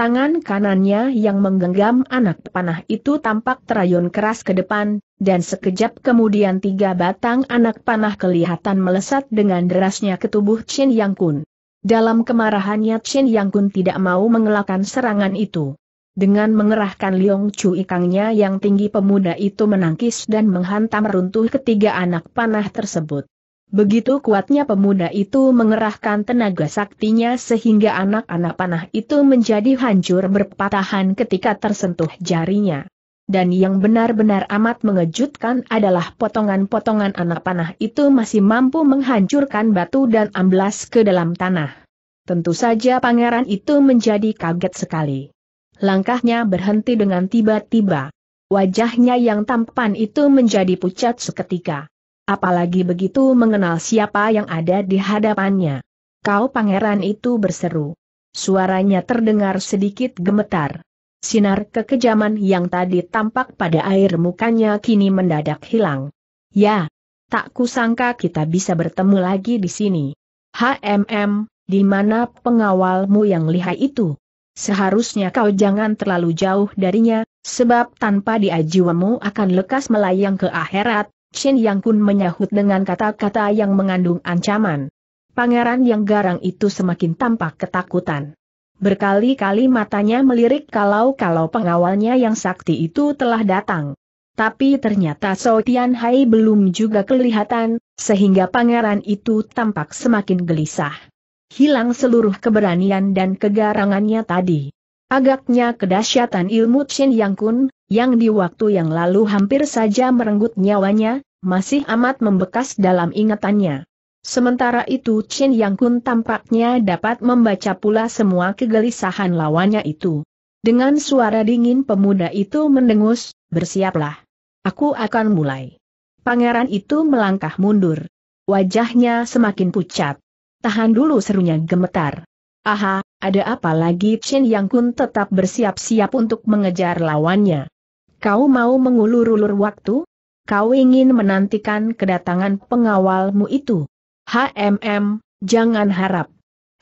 Tangan kanannya yang menggenggam anak panah itu tampak terayun keras ke depan, dan sekejap kemudian tiga batang anak panah kelihatan melesat dengan derasnya ke tubuh Chen Yang Kun. Dalam kemarahannya Chen Yang Kun tidak mau mengelakkan serangan itu. Dengan mengerahkan Liong Chu Ikangnya yang tinggi pemuda itu menangkis dan menghantam runtuh ketiga anak panah tersebut. Begitu kuatnya pemuda itu mengerahkan tenaga saktinya sehingga anak-anak panah itu menjadi hancur berpatahan ketika tersentuh jarinya. Dan yang benar-benar amat mengejutkan adalah potongan-potongan anak panah itu masih mampu menghancurkan batu dan amblas ke dalam tanah. Tentu saja pangeran itu menjadi kaget sekali. Langkahnya berhenti dengan tiba-tiba. Wajahnya yang tampan itu menjadi pucat seketika. Apalagi begitu mengenal siapa yang ada di hadapannya. Kau pangeran itu berseru. Suaranya terdengar sedikit gemetar. Sinar kekejaman yang tadi tampak pada air mukanya kini mendadak hilang. Ya, tak kusangka kita bisa bertemu lagi di sini. HMM, di mana pengawalmu yang lihai itu? Seharusnya kau jangan terlalu jauh darinya, sebab tanpa dia akan lekas melayang ke akhirat, Shin Yang Kun menyahut dengan kata-kata yang mengandung ancaman. Pangeran yang garang itu semakin tampak ketakutan. Berkali-kali matanya melirik kalau-kalau pengawalnya yang sakti itu telah datang. Tapi ternyata So Tian Hai belum juga kelihatan, sehingga pangeran itu tampak semakin gelisah. Hilang seluruh keberanian dan kegarangannya tadi. Agaknya kedahsyatan ilmu Chen Yang Kun, yang di waktu yang lalu hampir saja merenggut nyawanya, masih amat membekas dalam ingatannya. Sementara itu Chen Yang Kun tampaknya dapat membaca pula semua kegelisahan lawannya itu. Dengan suara dingin pemuda itu mendengus, bersiaplah. Aku akan mulai. Pangeran itu melangkah mundur. Wajahnya semakin pucat. Tahan dulu serunya gemetar. Aha, ada apa lagi Chen Yang Kun tetap bersiap-siap untuk mengejar lawannya. Kau mau mengulur-ulur waktu? Kau ingin menantikan kedatangan pengawalmu itu? HMM, jangan harap.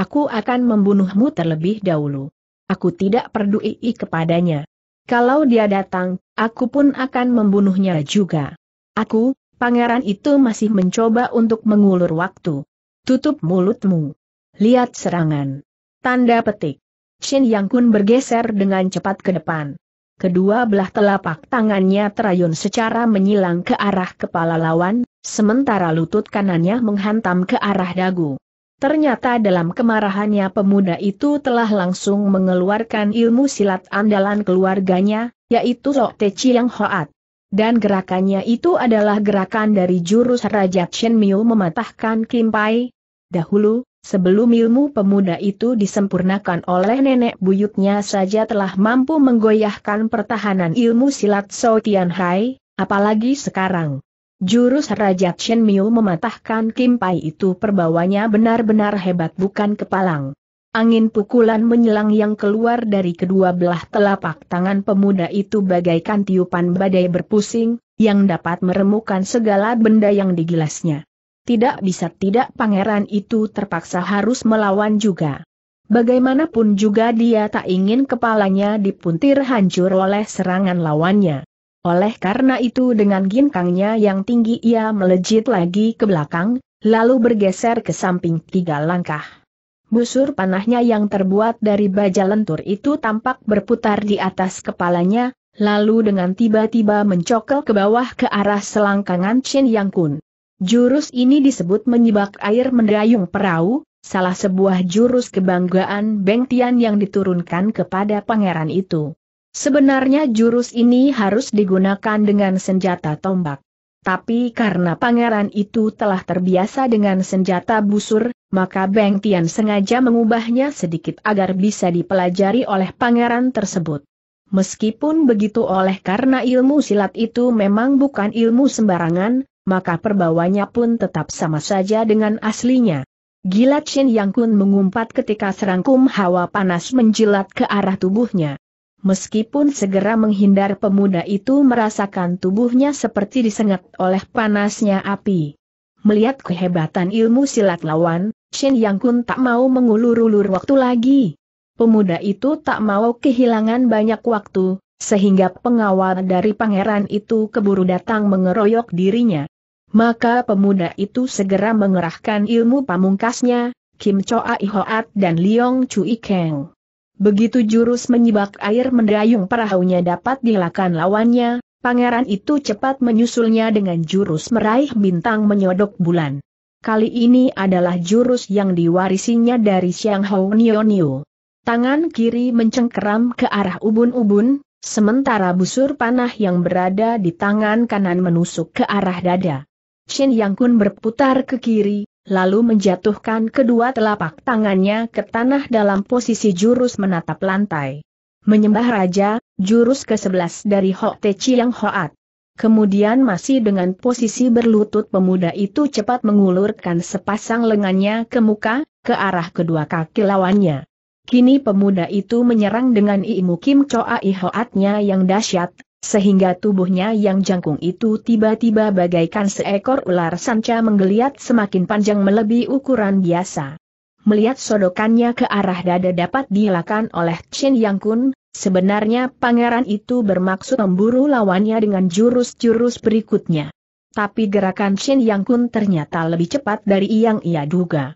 Aku akan membunuhmu terlebih dahulu. Aku tidak peduli kepadanya. Kalau dia datang, aku pun akan membunuhnya juga. Aku, pangeran itu masih mencoba untuk mengulur waktu. Tutup mulutmu. Lihat serangan. Tanda petik. Shin Yang Kun bergeser dengan cepat ke depan. Kedua belah telapak tangannya terayun secara menyilang ke arah kepala lawan, sementara lutut kanannya menghantam ke arah dagu. Ternyata dalam kemarahannya pemuda itu telah langsung mengeluarkan ilmu silat andalan keluarganya, yaitu Sok Te Chiang Hoat. Dan gerakannya itu adalah gerakan dari jurus Raja Chen Miu mematahkan Kim Pai. Dahulu, Sebelum ilmu pemuda itu disempurnakan oleh nenek buyutnya saja telah mampu menggoyahkan pertahanan ilmu silat Sou Tian apalagi sekarang. Jurus Raja Chen Miu mematahkan Kim Pai itu perbawanya benar-benar hebat bukan kepalang. Angin pukulan menyelang yang keluar dari kedua belah telapak tangan pemuda itu bagaikan tiupan badai berpusing, yang dapat meremukan segala benda yang digilasnya. Tidak bisa tidak pangeran itu terpaksa harus melawan juga. Bagaimanapun juga dia tak ingin kepalanya dipuntir hancur oleh serangan lawannya. Oleh karena itu dengan ginkangnya yang tinggi ia melejit lagi ke belakang, lalu bergeser ke samping tiga langkah. Busur panahnya yang terbuat dari baja lentur itu tampak berputar di atas kepalanya, lalu dengan tiba-tiba mencokel ke bawah ke arah selangkangan Chen Yang Kun. Jurus ini disebut menyibak air mendayung perahu, salah sebuah jurus kebanggaan Beng Tian yang diturunkan kepada pangeran itu. Sebenarnya jurus ini harus digunakan dengan senjata tombak. Tapi karena pangeran itu telah terbiasa dengan senjata busur, maka Beng Tian sengaja mengubahnya sedikit agar bisa dipelajari oleh pangeran tersebut. Meskipun begitu oleh karena ilmu silat itu memang bukan ilmu sembarangan, maka perbawanya pun tetap sama saja dengan aslinya. Gila Chin Yang Kun mengumpat ketika serangkum hawa panas menjilat ke arah tubuhnya. Meskipun segera menghindar pemuda itu merasakan tubuhnya seperti disengat oleh panasnya api. Melihat kehebatan ilmu silat lawan, Shen Yang Kun tak mau mengulur-ulur waktu lagi. Pemuda itu tak mau kehilangan banyak waktu, sehingga pengawal dari pangeran itu keburu datang mengeroyok dirinya. Maka pemuda itu segera mengerahkan ilmu pamungkasnya, Kim Choa Ihoat dan Liong Chui Keng. Begitu jurus menyibak air mendayung perahunya dapat dilakukan lawannya, pangeran itu cepat menyusulnya dengan jurus meraih bintang menyodok bulan. Kali ini adalah jurus yang diwarisinya dari Xiang Hou Nio. Tangan kiri mencengkeram ke arah ubun-ubun, sementara busur panah yang berada di tangan kanan menusuk ke arah dada. Chin Yang Kun berputar ke kiri, lalu menjatuhkan kedua telapak tangannya ke tanah dalam posisi jurus menatap lantai. Menyembah Raja, jurus ke-11 dari Hok Te Chi Yang Hoat. Kemudian masih dengan posisi berlutut pemuda itu cepat mengulurkan sepasang lengannya ke muka, ke arah kedua kaki lawannya. Kini pemuda itu menyerang dengan ilmu Kim Choa Ihoatnya yang dahsyat, sehingga tubuhnya yang jangkung itu tiba-tiba bagaikan seekor ular sanca menggeliat semakin panjang melebihi ukuran biasa. Melihat sodokannya ke arah dada dapat dilakukan oleh Chen Yang Kun, sebenarnya pangeran itu bermaksud memburu lawannya dengan jurus-jurus berikutnya. Tapi gerakan Chen Yang Kun ternyata lebih cepat dari yang ia duga.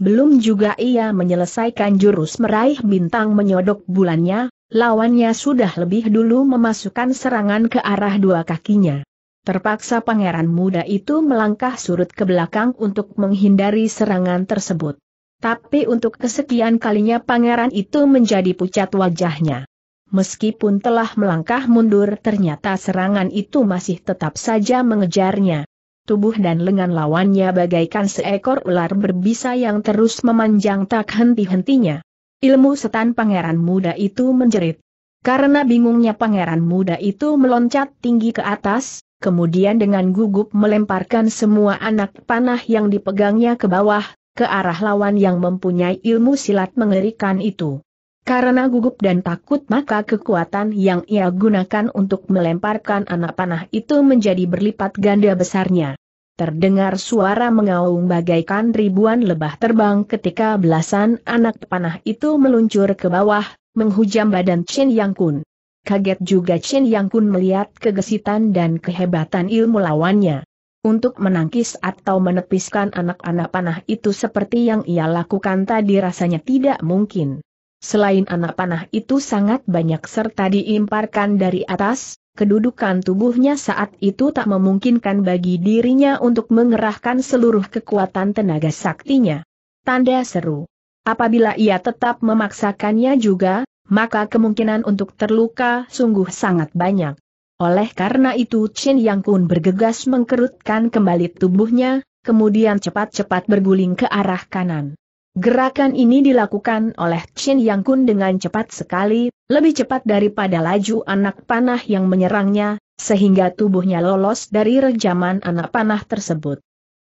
Belum juga ia menyelesaikan jurus meraih bintang menyodok bulannya, Lawannya sudah lebih dulu memasukkan serangan ke arah dua kakinya. Terpaksa pangeran muda itu melangkah surut ke belakang untuk menghindari serangan tersebut. Tapi untuk kesekian kalinya pangeran itu menjadi pucat wajahnya. Meskipun telah melangkah mundur ternyata serangan itu masih tetap saja mengejarnya. Tubuh dan lengan lawannya bagaikan seekor ular berbisa yang terus memanjang tak henti-hentinya. Ilmu setan pangeran muda itu menjerit. Karena bingungnya pangeran muda itu meloncat tinggi ke atas, kemudian dengan gugup melemparkan semua anak panah yang dipegangnya ke bawah, ke arah lawan yang mempunyai ilmu silat mengerikan itu. Karena gugup dan takut maka kekuatan yang ia gunakan untuk melemparkan anak panah itu menjadi berlipat ganda besarnya. Terdengar suara mengaung bagaikan ribuan lebah terbang ketika belasan anak panah itu meluncur ke bawah, menghujam badan Chen Yang Kun. Kaget juga Chen Yang Kun melihat kegesitan dan kehebatan ilmu lawannya. Untuk menangkis atau menepiskan anak-anak panah itu seperti yang ia lakukan tadi rasanya tidak mungkin. Selain anak panah itu sangat banyak serta diimparkan dari atas, kedudukan tubuhnya saat itu tak memungkinkan bagi dirinya untuk mengerahkan seluruh kekuatan tenaga saktinya. Tanda seru. Apabila ia tetap memaksakannya juga, maka kemungkinan untuk terluka sungguh sangat banyak. Oleh karena itu Chen Yang Kun bergegas mengkerutkan kembali tubuhnya, kemudian cepat-cepat berguling ke arah kanan. Gerakan ini dilakukan oleh Chen Yang Kun dengan cepat sekali, lebih cepat daripada laju anak panah yang menyerangnya, sehingga tubuhnya lolos dari rejaman anak panah tersebut.